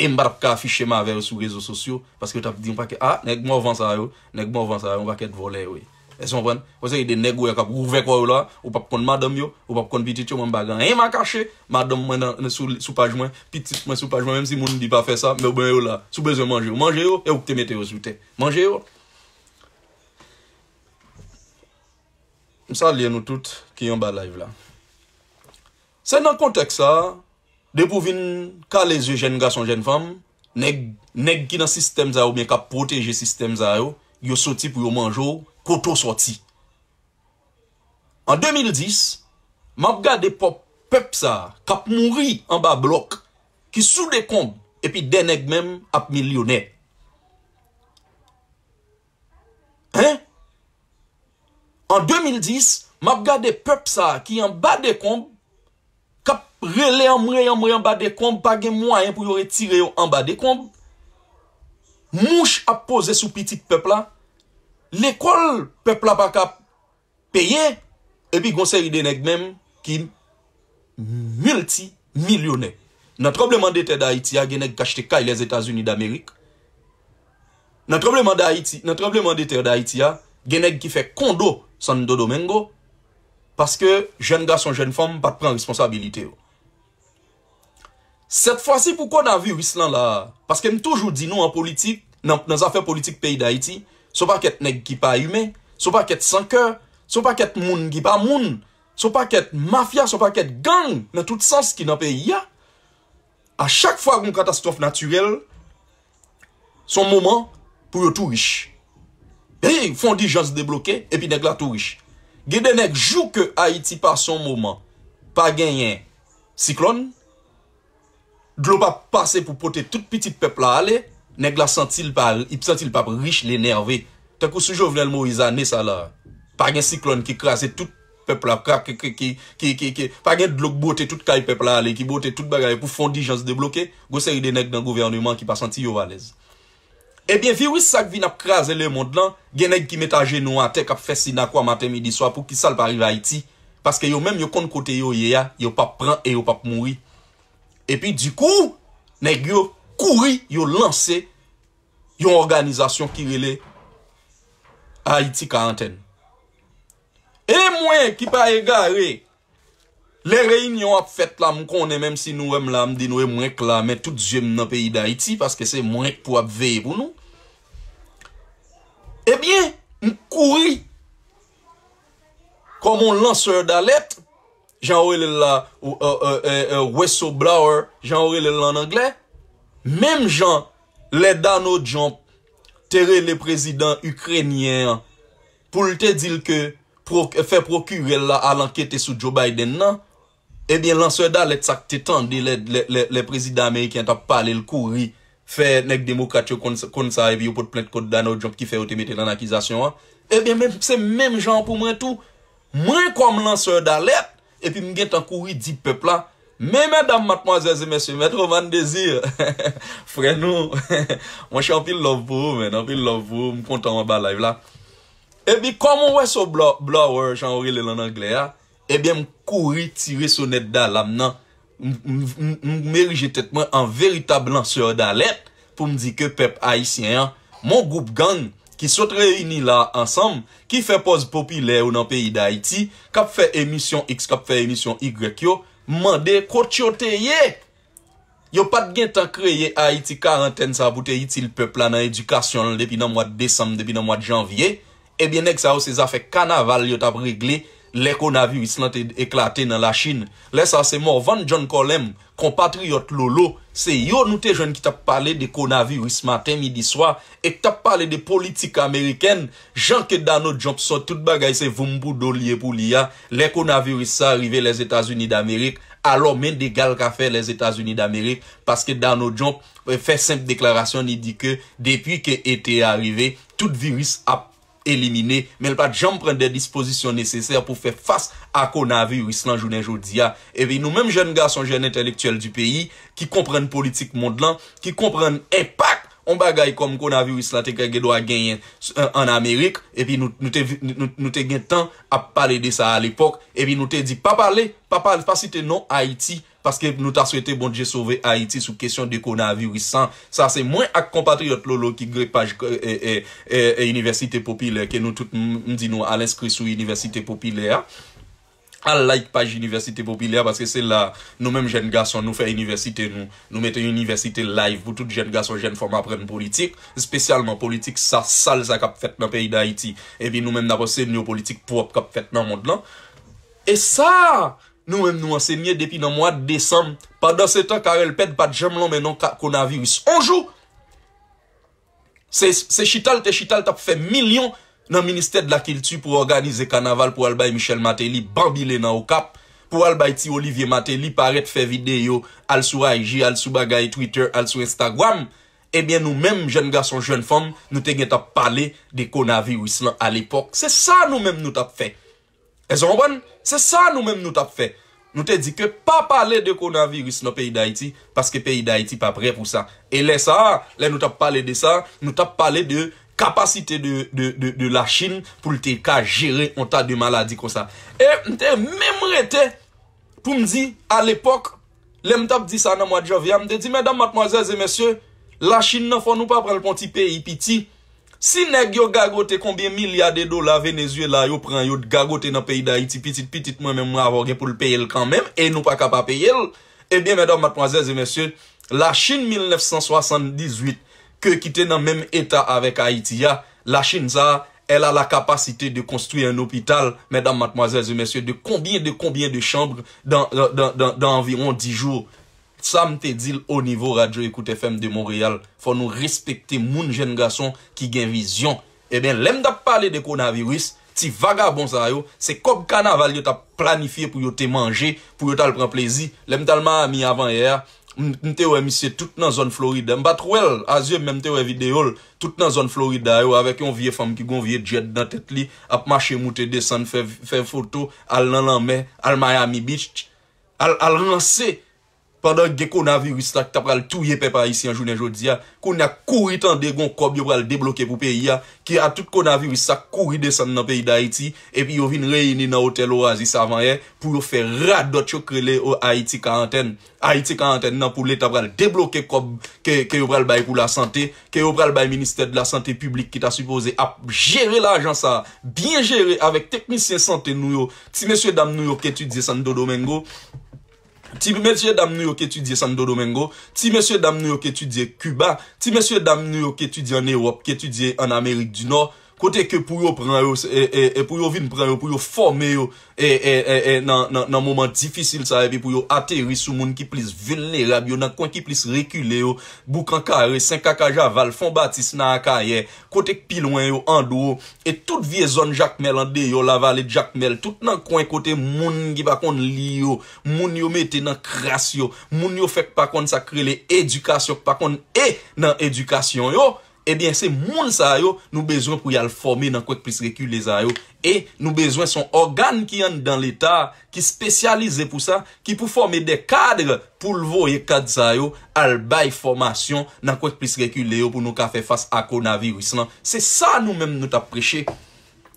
E mbada pou ka afiche ma veyo sou rezo sosyo, paske yon tap diyon pa ke, a, neg mou van sa yo, neg mou van sa yo, mba ket vole yo. E son ven, kwa se yon de neg wey akap, ou vek woy ou la, ou pa pou kon madam yo, ou pa pou kon pitit yo, mwen bagan, e man kache, madam mwen sou page mwen, pitit mwen sou page mwen, menm si moun di pa fe sa, mwen ou ben yo la, sou bezon Msa liye nou tout ki yon ba live la. Se nan konteks la, de pou vin ka le zye jen ga son jen fam, neg ki nan sistem za yo, men ka proteje sistem za yo, yo soti pou yo manjou, koto soti. An 2010, map gade pop pep sa, kap mouri an ba blok, ki sou de kong, epi deneg men ap milyonè. Hein? Hein? En 2010, map gade pep sa ki yon ba de komb, kap rele yon mre yon mre yon ba de komb, bagen mwayen pou yon retire yon yon ba de komb, mouche ap pose sou pitik pepla, lekol pepla pa kap peye, epi gonseri denek menm ki milti milyonè. Nan trobleman dete da iti ya, genek gache te kay les Etats-Unis d'Amerik. Nan trobleman dete da iti ya, genek ki fe kondo San do domengo Paske jen ga son jen fom pat pren responsabilite Set fwa si poukwa nan vi wislan la Paske m toujou di nou an politik Nan zafè politik peyi da iti Sou pa ket neg ki pa yume Sou pa ket sanker Sou pa ket moun ki pa moun Sou pa ket mafya, sou pa ket gang Nan tout sens ki nan peyi ya A chak fwa goun katastrof naturel Son mouman pou yo tou riche Fondi jans de bloke, epi nek la tou riche. Gede nek jou ke Haiti pa son mouman, pa genyen siklon, dlo pa pase pou pote tout pitit pepla ale, nek la sentil pa riche le nerve. Tenkou soujou vlel mou izan ne sa la, pa genyen siklon ki krase tout pepla, pa genyen dlo boote tout kay pepla ale, ki boote tout bagay pou fondi jans de bloke, gose yi de nek dan gouvernouman ki pa senti yo valez. e eh bin virus sak vin ap kraze le mond lan, gen neg ki met aje nou an tek ap fesina kwa maten midi swa pou ki sal parive Haiti, paske yo menm yo kon kote yo ye ya, yo pap pran e yo pap mouri. E pi di kou, neg yo kouri yo lanse yon organizasyon ki rele a Haiti ka anten. E mwen ki pa egare, le reinyon ap fet la mkone menm si nou em la mdi nou e mwen klame tout jem nan peyi da Haiti, paske se mwen pou ap veye pou nou, Ebyen, eh mkouri, komon lanser dalet, jan euh, euh, euh, wèso blower, jan wèle lan anglè, mèm jan lè dano jom terè lè prezidant Ukrenyen pou lte dil ke fè prokure la alankete sou Joe Biden nan, ebyen lanser dalet sak titan di lè prezidant Ameriken tap pale lkouri. Fè nek demokrat yo kon sa ebi yo pot plent kote dan ou jomp ki fè ou te mette lan akizasyon an. Ebi mwen se mèm jan pou mwen tou. Mwen kon m lan sèr dalet. Epi m gen tan kouri di pepla. Mè mè dam matmò zèzè mè sè mè tro van dezir. Frenou. Mwen chan pil love pou mè nan pil love pou. M kontan mwen ba live la. Ebi kon m wè sou blower chan wè lè lan anglè ya. Ebi m kouri tire sou net dalam nan. m meri je tetman an veritab lansoy dan let pou m di ke pep Haitien, mon goup gang ki sot reyini la ansam, ki fe poz popile ou nan peyi da Haiti, kap fe emisyon X, kap fe emisyon Y, yo, mande kotioteye. Yo pat gen ta kreye Haiti karantene sa apoute iti l pepl anan edukasyon depi nan mwa december, depi nan mwa janvye, ebyen eh ek sa ou se za fe kanaval yo tap regle, Le konaviris lan te eklate nan la chine. Le sase mor van John Collins, kompatriot lolo, se yo nou te jen ki tap pale de konaviris maten midi swa, e tap pale de politik ameriken, jen ke Dano Johnson, tout bagay se vumbou do liye pou liya, le konaviris sa arrive les Etats-Unis d'Amerik, alo men de gal ka fe les Etats-Unis d'Amerik, paske Dano Johnson euh, fe simple deklarasyon, ni di ke depi ke ete arrive, tout virus ap. Elimine, men l pat jom pren de disposisyon neseser pou fe fass a kon avi wislan jounen joudia. E vi nou menm jen ga son jen entelektuel di peyi ki kompren politik mondlan, ki kompren epak, on bagay kom kon avi wislan teke gado a genyen an Amerik, e vi nou te gen tan ap pale de sa al epok, e vi nou te di pa pale, pa pale, pa si te non Haiti. Paske nou ta souyte bon dje souve Haiti sou kesyon de kon avi wisan. Sa se mwen ak kompatriot lolo ki grik paj e euh, euh, euh, universite popilè. Ke nou tout mdi nou ales kri sou universite popilè. Al like paj universite popilè. Paske se la nou menm jen gason nou fe universite nou. Nou mette universite live. Voutout jen gason jen fom apren politik. Spesyalman politik sa sal sa kap fetman peyi da Haiti. E vi nou menm napose nyo politik pou ap kap fetman mond lan. E sa... Nou mèm nou ansemiye depi nan mwa de desan. Padan se tan karel ped pat jem lan menon konavi wis. Onjou! Se chital te chital tap fe milyon nan Ministèd la Kiltu pou organize kanaval pou albay Michel Matéli. Bambi lè nan ou kap. Pou albay ti Olivier Matéli paret fe video al sou IG, al sou bagay Twitter, al sou Instagram. Ebyen eh nou mèm jen ga son jen fom nou tenge tap pale de konavi wis lan al epok. Se sa nou mèm nou tap fe. E zon wan, se sa nou men nou tap fe. Nou te di ke pa pale de konan virus nou peyi da iti, paske peyi da iti pa pre pou sa. E le sa, le nou tap pale de sa, nou tap pale de kapasite de la chine pou te ka jere ontade de maladi kon sa. E mte mem rete pou mdi, a l'epok, le mta pdi sa nan mwa jovyan, mte di, mwen mwen mwen, la chine nan foun nou pa pre lponti peyi pi ti, Si neg yo gagote konbien milyade do la venezuela yo pran yo gagote nan peyi da Haiti, pitit pitit mwen mwen avore pou l'pey el kanmèm, e nou pa kapa pey el, ebyen mèdame matmoazèz e mèsyè, la Chine 1978, ke kite nan mèm eta avèk Haiti ya, la Chine za, el a la kapasite de konstruye an opital, mèdame matmoazèz e mèsyè, de konbien de konbien de chambre, dan anviron di jour. Sam te dil o nivou radio ekoute FM de Montreal. Fon nou respekte moun jen gason ki gen vizyon. Eben, eh lem da pale de konaviris, ti vagabon sa yo, se kop kanaval yo ta planifiye pou yo te manje, pou yo tal pren plezi. Lem talman a mi avan ea, mte ou emisye tout nan zon Florida. Mba trwel, azyem mte ou evideol tout nan zon Florida yo, avek yon vie fam ki gon vie djet nan tet li, ap mache mou te desen fè foto al nan lanme, al Miami Beach, al lansè. pandan ge kon avi wistak tabral touye pepa isi an jounen joudi ya, kon na kouri tan degon kob yo pral debloke pou peyi ya ki a tout kon avi wistak kouri desan nan peyi da Haiti, epi yo vin reyini nan hotel oazis avan ye, pou yo fer radot chokrele o Haiti karenten, Haiti karenten nan pou le tabral debloke kob ke yo pral bay pou la sante, ke yo pral bay minister de la sante publik ki ta supose ap jere la ajan sa, bien jere avek teknisyen sante nou yo, ti meswe dam nou yo ketu desan do domengo Ti mè sè dam nou yo ke tudye Sando Domingo, ti mè sè dam nou yo ke tudye Cuba, ti mè sè dam nou yo ke tudye en Europe, ke tudye en Amerik du Nord. Kote ke pou yo e, e, e, vini pren yo, pou yo forme yo nan moman difisil sa, epi pou yo ateris sou moun ki plis velerab yo, nan kwen ki plis rekule yo, Bukankare, Sinkakaja, Valfonbatis, Naakaye, kote ki pilwen yo, Andou, et tout vie zon Jakmel ande yo, la vale Jakmel, tout nan kwen kote moun ki pa kon li yo, moun yo mete nan kras yo, moun yo fek pa kon sakrele edukasyon, pa kon e nan edukasyon yo, E dyan se moun sa yo nou bezwen pou yal formi nan kwek plis rekule za yo. E nou bezwen son organ ki yon dan l'Etat ki spesyalize pou sa. Ki pou formi de kadre pou lvo ye kadre sa yo. Al bay formasyon nan kwek plis rekule yo pou nou ka fe fase akonavir wislan. Se sa nou menm nou tap preche.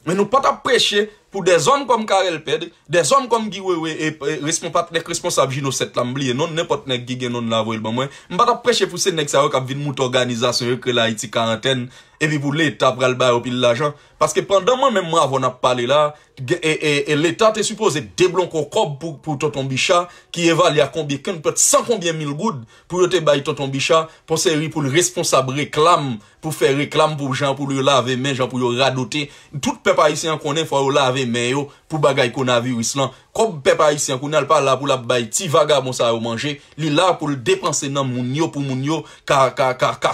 Men nou pat tap preche. pou de zon kom karel ped, de zon kom giwewe, e responpap nek responsab jino set lambli, e non nepot nek gigen non lavo el bambwen, mbata preche pou se nek sa yo kap vin mout organizasyon yo kre la iti karanten, evi pou le tap pral bay opil la jan, paske pandan mwen men mwa avon ap pale la, e le ta te supose deblon koko pou tonton bicha, ki eva li akombi ken, pet sankombi en mil goud, pou yo te bay tonton bicha, pou se ri pou l responsab reklam, pou fe reklam pou jan, pou yo lave men, jan pou yo radote, tout pe pa isi an konen, mè yo pou bagay kon avi wis lan. Kob pepa isyan kou nal pa la pou la bay ti vaga monsa ou manje, li la pou l depanse nan moun yo pou moun yo ka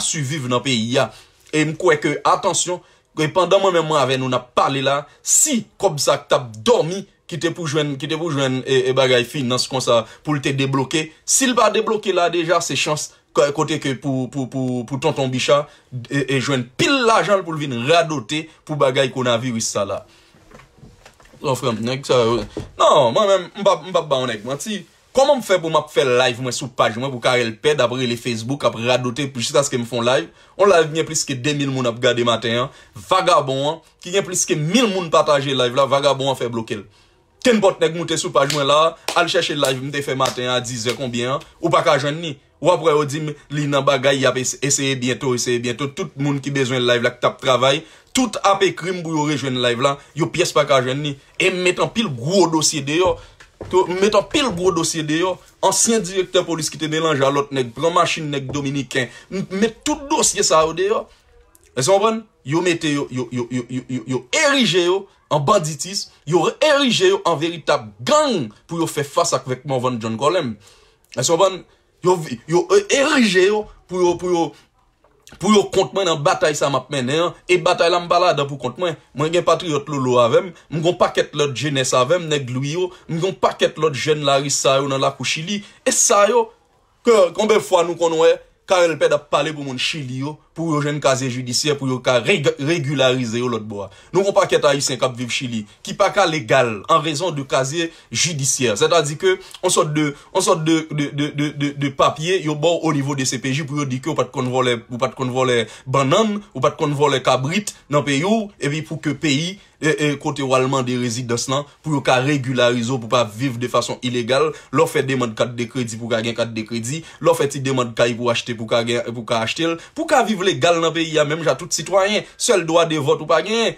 suviv nan peyi ya. E mkwe ke, atansyon, kwe pandan mwen mwen ave nou na pale la, si kob sak tap domi kite pou jwen e, e bagay fin nan se kon sa pou l te debloke, si l ba debloke la deja, se chans kote ke pou tonton bicha, e, e jwen pil la jan pou l vin radote pou bagay kon avi wis sa la. Euh, non, mwen mwen, mwen pa pa mwen mwen. Ti, koman mwen fe pou mwen pou fe live mwen sou page mwen pou ka re lped apre lè Facebook apre radote pou jist aske mwen fon live? On lè mwen mwen mwen mwen mwen mwen mwen mwen mwen mwen. Tè n bot nè gwen mwen te sou page mwen la, al chèche lè mwen mwen te fe live mwen mwen mwen mwen mwen mwen. Ou pa ka jen ni? Ou apre ou di mwen li nan bagay ap eseye bientou eseye bientou. Tout moun ki bezwen lè mwen mwen mwen mwen mwen mwen mwen. tout ap e krim bou yo rejwen live la, yo piyes pakajwen ni, e metan pil brou dosye de yo, metan pil brou dosye de yo, ansyen direktèr polis ki te nelan jalot nek, blon machin nek dominikèn, met tout dosye sa ou de yo, anso e ban, yo meten yo, yo erije yo, an banditis, yo erije yo, an veritab gang pou yo fè fasa kvek Mavan John Golem, anso e ban, yo e, erije yo, pou yo, pou yo, Pou yo kont men nan batay sa map men e an, e batay lan balada pou kont men, mwen gen patriot lolo avèm, mwen kon paket lot jenè sa avèm neg lwi yo, mwen kon paket lot jenè lari sa yo nan lakou chili, e sa yo, konbe fwa nou kon wè, kare l ped ap pale pou moun chili yo, pou yo jen kazye judisyer, pou yo ka regularize yo lot bo a. Nou kon pa ket a isen kap viv chili, ki pa ka legal, an rezon de kazye judisyer. Se ta di ke, an sot de papye, yo bo ou livo de CPJ, pou yo di ke ou pat kon vo le banan, ou pat kon vo le kabrit, nan pe yo, evi pou ke peyi, E, e kote walman de rezid de slan, pou yo ka regularizo pou pa viv de fason ilegal, lo fe deman kat de kredi pou ka gen kat de kredi, lo fe ti deman kay pou akte pou ka akte el, pou ka viv legal nan peyi ya menm ja tout sitwanyen, sel doa de vot ou pa gen.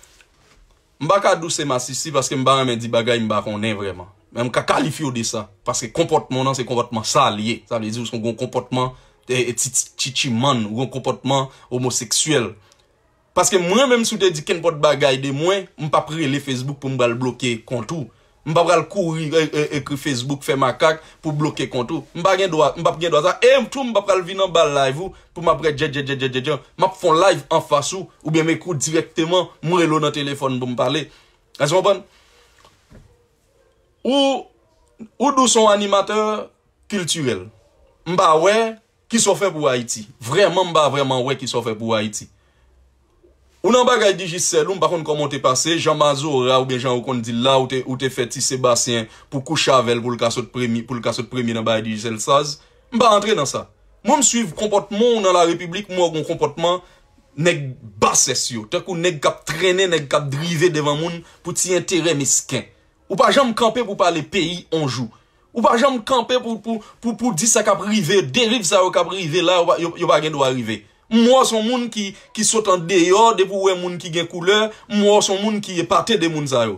M ba ka douse ma sisi paske m ba reme di bagay m ba konnen vreman. M ka kalifyo di sa. Paske kompotman nan se kompotman salye. Sa li di ou son konkompotman eti e, chichiman ou konkompotman homoseksuel. Paske mwen menm sou te di kenpot bagay de mwen, m pa prele Facebook pou m ba l bloke kontou. Mba pral kouri e, e, ekri Facebook, fe makak pou bloke kontou. Mba gen doa, mba gen doa sa. E mtou mba pral vi nan bal live ou pou mba bre dje, dje, dje, dje, dje, dje. Mba pou fon live an fasou ou biye mekou direkteman mwen relo nan telefon pou mpale. Ase mwen bon? Ou, ou dou son animateur kulturel. Mba wey ki so fe pou Haiti. Vreman mba vreman wey ki so fe pou Haiti. Ou nan bagay DJ Seloum, bakon koman te pase, Jean Mazoura ou bien Jean Oukondila ou te feti Sébastien pou kou Chavelle pou l'kasot premi nan bagay DJ Sel Saz, mba entre nan sa. Moun suiv kompotmon nan la Republik, mwen kon kompotman nek bases yo. Tek ou nek kap trene, nek kap drive devan moun pou ti entere mesken. Ou pa jam kampe pou pale peyi anjou. Ou pa jam kampe pou pou pou di sa kaprive, derive sa yo kaprive la, yo bagen do arrive. Mwa son moun ki sotan deyo, depo wè e moun ki gen koule, mwa son moun ki e patè de moun zayou.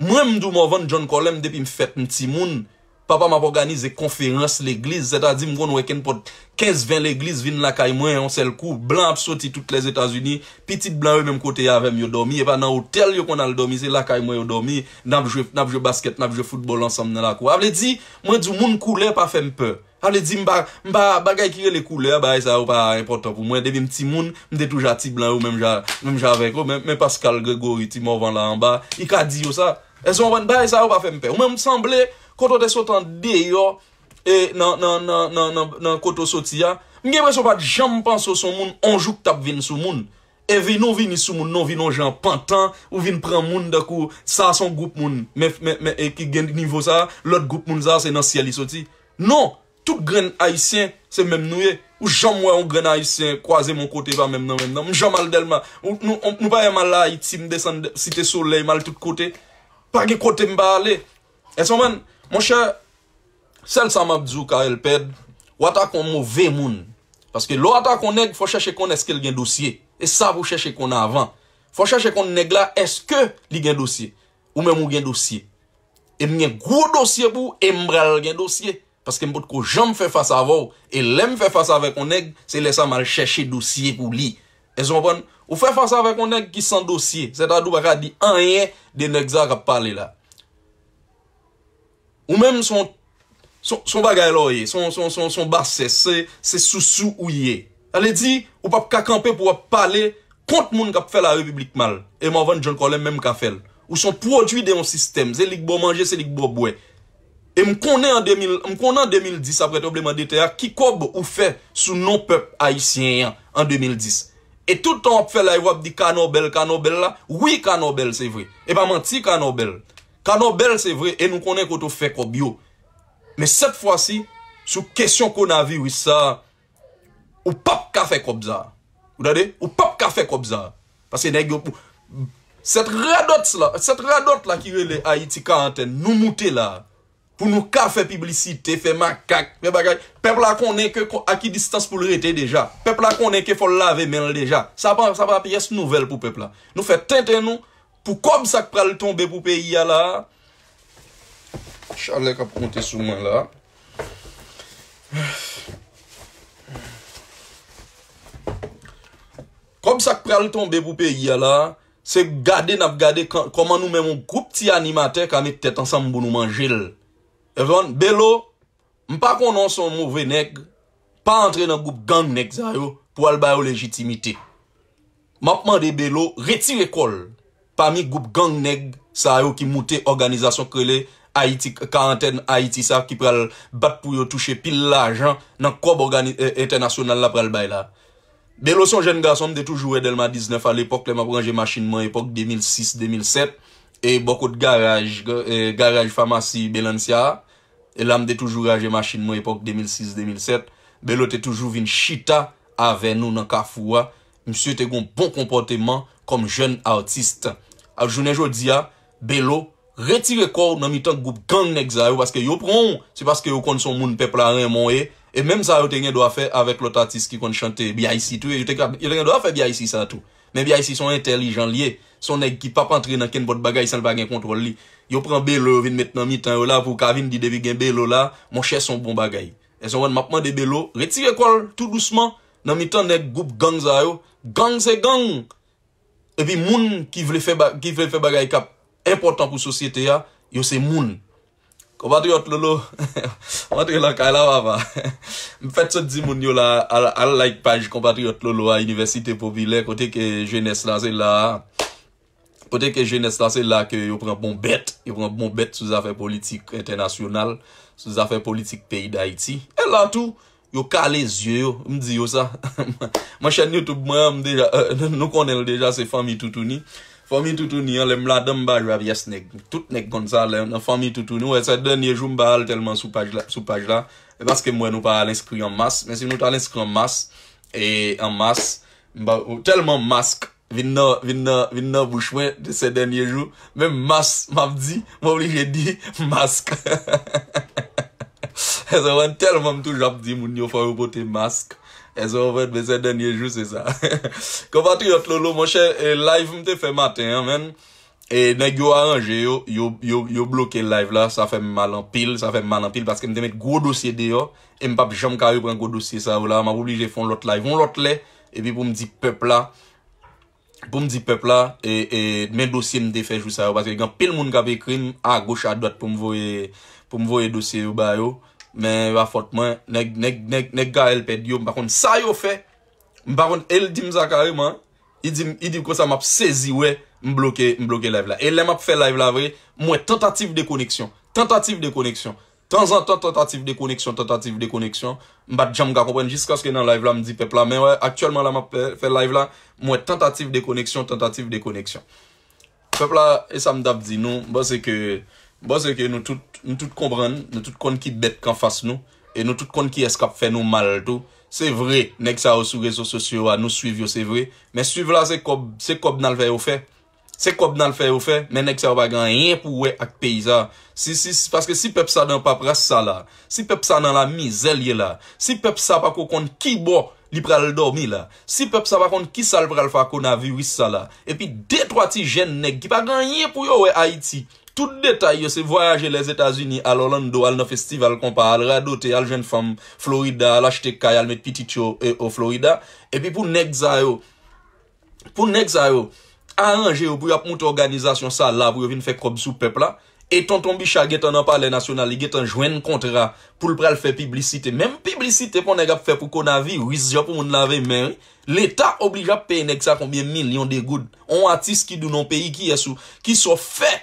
Mwen mdou mwen joun kolem depo m fèt mti moun, papa m ap organize konferans l'eglis, zè ta di mwen wè ken pot 15-20 l'eglis vin lakay mwen yon sel kou, blan ap soti tout les Etats-Unis, pitit blan yon m kote yavem yon domi, epa nan hotel yon kon al domi, zè lakay mwen yon domi, nan vje basket, nan vje futbol ansam nan lakou. Avle di, mwen djou moun koule pa fèm pèr. Ale di mba, mba, mba gay kire le koule, mba yi e sa ou pa repotan pou mwen. Devi mti moun, mde touja ti blan ou, mwen mja, mwen mja veko, mwen paskal gregori ti mouvan la anba, i ka di yo sa. E so mwen, mba yi e sa ou pa fe mpe. Mwen msemble, koto te sotan deyo, e nan, nan, nan, nan, nan, koto soti ya, mwen mwen sotan jampan so son moun, anjouk tap vin sou moun. E vin nou vin sou moun, nou vin nou jan pantan, ou vin pran moun da kou, sa son goup moun, me, me, me, e ki gen nivou sa, lot goup moun za, se nan siali soti. Non! Tout gren haisyen, se mem nouye. Ou jom wè ou gren haisyen, kwaze moun kote pa mem nan, mem nan. Mjom al delman. Nou pa yèman la iti, mdesan site solei, mal tout kote. Pa ge kote mba ale. Et son men, mwen chè, sel sa mabzou ka el ped, wata kon mou ve moun. Paske lo wata kon neg, fò chèche kon eske li gen dosye. E sa vò chèche kon avan. Fò chèche kon neg la, eske li gen dosye. Ou mè mou gen dosye. E mwen gen goun dosye pou, e mbrel gen dosye. Paske mbot ko jom fè fasa avou, e lem fè fasa avè konèk, se lè sa mè lè chèche dosye kou li. E zon bon, ou fè fasa avè konèk ki san dosye, se ta dou baka di anye de lèk za kap pale la. Ou mèm son bagay lò ye, son basè se, se sousou ou ye. Ale di, ou pap kakampè pou wè pale, kont moun kap fè la republik mal, e mò van joun kolèm mèm kap fèl. Ou son prodwi de yon sistem, se lik bo manje, se lik bo bwe. E m konen an 2010 apre te obleman deteya Ki kob ou fe sou non pep ayisyen an an 2010 E tout an ap fe la y wap di kanobel kanobel la Oui kanobel se vre E pa man ti kanobel Kanobel se vre e nou konen koto fe kob yo Me set fwa si sou kesyon kon avi wisa Ou pap ka fe kobza Ou pap ka fe kobza Pas e negyo pou Set radot la ki wele ayiti ka anten Nou mute la pou nou ka fè publicite, fè makak, pep la konen ke a ki distans pou l rete deja, pep la konen ke fò lave men deja, sa pa apye yè s nouvel pou pep la. Nou fè tenten nou, pou kom sa k pral tombe pou pe yè la, chalè kap kontè souman la, kom sa k pral tombe pou pe yè la, se gade naf gade koman nou mè moun koup ti animatè kame tèt ansam pou nou manjè lè. Belou, mpa konon son mwove neg, pa entre nan goup gang neg zayou pou albay ou legitimite. Mapman de belou, retire kol, pa mi goup gang neg zayou ki mwote organizasyon krele, ka anten Aiti sa ki pral bat pou yo touche pil la jan nan kob eh, internasyonal la pral bay la. Belou son jen ga som de toujou e del ma 19 al epok, le ma branje machinman epok 2006-2007. E bokot garaj, garaj famasi belan siya. E lam e de toujou reaje masin nou epok 2006-2007. Belou te toujou vin chita ave nou nan kafouwa. Msyou te goun bon komporteman kom jen artiste. Al jounen jodi ya, belou retire kor nan mitan goup gang nek zayou. Paske yo pron, se paske yo kon son moun pepla ren moun e. E menm zayou te gen do afe avèk lot artiste ki kon chante biayisi tou. Yo te gen do afe biayisi sa tou. Men vi a yisi son entelijan liye, son neg ki pap antre nan ken bot bagay san va gen kontrol li. Yo pran belo vin met nan mi tan yo la pou ka vin di devin gen belo la, monshe son bon bagay. E son wan mapman de belo, retire kwa tout lousman, nan mi tan neg goup gang za yo, gang se gang. E vi moun ki vle fe bagay kap, important pou sosyete ya, yo se moun. Konpati yot lolo, konpati yot lakay la wava, ah. mfet se di moun yo la al like paj, konpati yot lolo a universite popile, kote ke je nes lan se la, kote ke je nes lan se la ke yo pren bon bet, yo pren bon bet sou zafen politik internasyonal, sou zafen politik peyi da iti. E lan tou, yo kal le zye yo, mdi yo sa, man chan youtube mwen, nou konel deja euh, se fami toutouni. Fomi toutouni an, le mladan ba jwa avyas nek, tout nek kon sa, le mlan fomi toutouni an, e se denye jou mba al telman sou paj la, sou paj la, baske e mwen nou pa alinskri an mas, men si nou ta alinskri an mas, e an mas, mba ou telman mask, vin nan, vin nan, vin nan bouchwen se denye jou, men mas mabdi, mwa wli jedi, mask, e zavon telman toujap di moun yo fwa ou pote mask. E se ou vwet bese denye jou se sa. Kou patri yot lolo, mwen che live mte fe maten, men. E neg yo aranje yo, yo bloke live la, sa fe malan pil, sa fe malan pil. Paske mte met gwo dosye de yo, e mpa pi chanm karyo pren gwo dosye sa ou la. Mwa poubli je fon lot live, fon lot le, e pi pou mdi pepla. Pou mdi pepla, e men dosye mte fe jou sa ou. Paske gen pil moun ka pekri, a goch a doat pou mvoye dosye ou ba yo. Men yo a fortman, nek nek nek nek ga el ped yo M bakon sa yo fe M bakon el dim zakari man I dim ko sa map sezi we M bloke, m bloke live la El la map fe live la vre, mwen tentative de koneksyon Tentative de koneksyon Tan zan tan tentative de koneksyon M bat jam ga kompwen jiskoske nan live la M di pepla, men we aktuelman la map fe live la Mwen tentative de koneksyon Tentative de koneksyon Pepla, e sa m dab di nou Bo se ke nou tout Nou tout konbren, nou tout konn ki bet kan fas nou, e nou tout konn ki eskap fe nou mal to. Se vre, nek sa ou sou rezo sosyo a, nou suiv yo, se vre, men suiv la se kob nan lfe ou fe, se kob nan lfe ou fe, men nek sa ou pa gan yen pou we ak pey za. Paske si pep sa nan papras sa la, si pep sa nan la mizelye la, si pep sa pa kon kon ki bo li pral do mi la, si pep sa pa kon ki sal pral fa kon avi wisa la, e pi detwati jen nek ki pa gan yen pou yo we Haiti. Tout detay yo se voyaje les Etats-Unis al Orlando, al no festival kompa, al radote, al jen fam Florida, al achete kaya, al met piti tcho e euh, o Florida. E pi pou nek zay yo, pou nek zay yo, a anje yo pou yap mout organizasyon sa la pou yo vin fe krob sou pepla, etan ton bichal getan an pale nasyonal, getan jwen kontra pou lprel fe publicite. Mem publicite pou nek ap fe pou kon avi, wisja pou moun lave men, l'Etat oblija pey nek sa kombye mil, yon de goud, yon atis ki doun an peyi ki esou, ki so fey,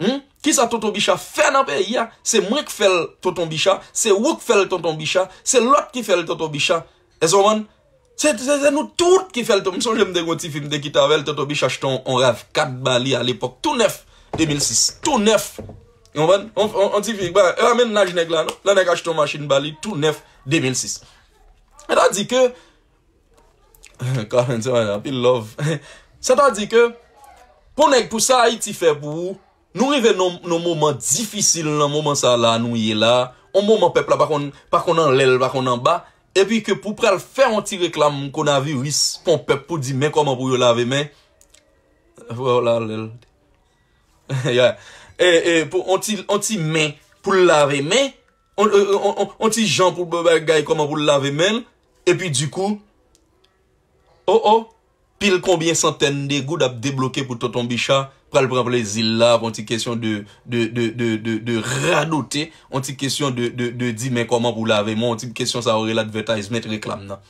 Hmm? Ki sa Toto Bicha fè nan pe yè Se mwen k fèl Toto Bicha Se wouk fèl Toto Bicha Se lot ki fèl Toto Bicha Se nou tout ki fèl Toto Bicha Mson jèm dek wè ti film dek ki t'avel Toto Bicha Ch'ton on rèv 4 bali al epok Tout nef 2006 Tout nef On ti film E wè men nan jnèk lan non? Lan nèk achton machin bali Tout nef 2006 E ta di ke Ka men ti wè Pin love Se ta di ke Pon nèk pou sa iti fè pou wou Nou rive nou mouman difisil nan mouman sa la nou ye la. On mouman pep la bakon an lèl, bakon an ba. E pi ke pou pral fè an ti reklam kon avi wis pon pep pou di men koman pou yo lave men. Vola lèl. On ti men pou lave men. On ti jan pou bebe gay koman pou lave men. E pi di kou. Oh oh. Pil konbien santèn de gou da de bloke pou Toton Bichat. pral pran pou le zil la, pou an ti kesyon de radote, an ti kesyon de di, men koman pou la ve, men an ti kesyon sa oril advertaj, men te reklam nan.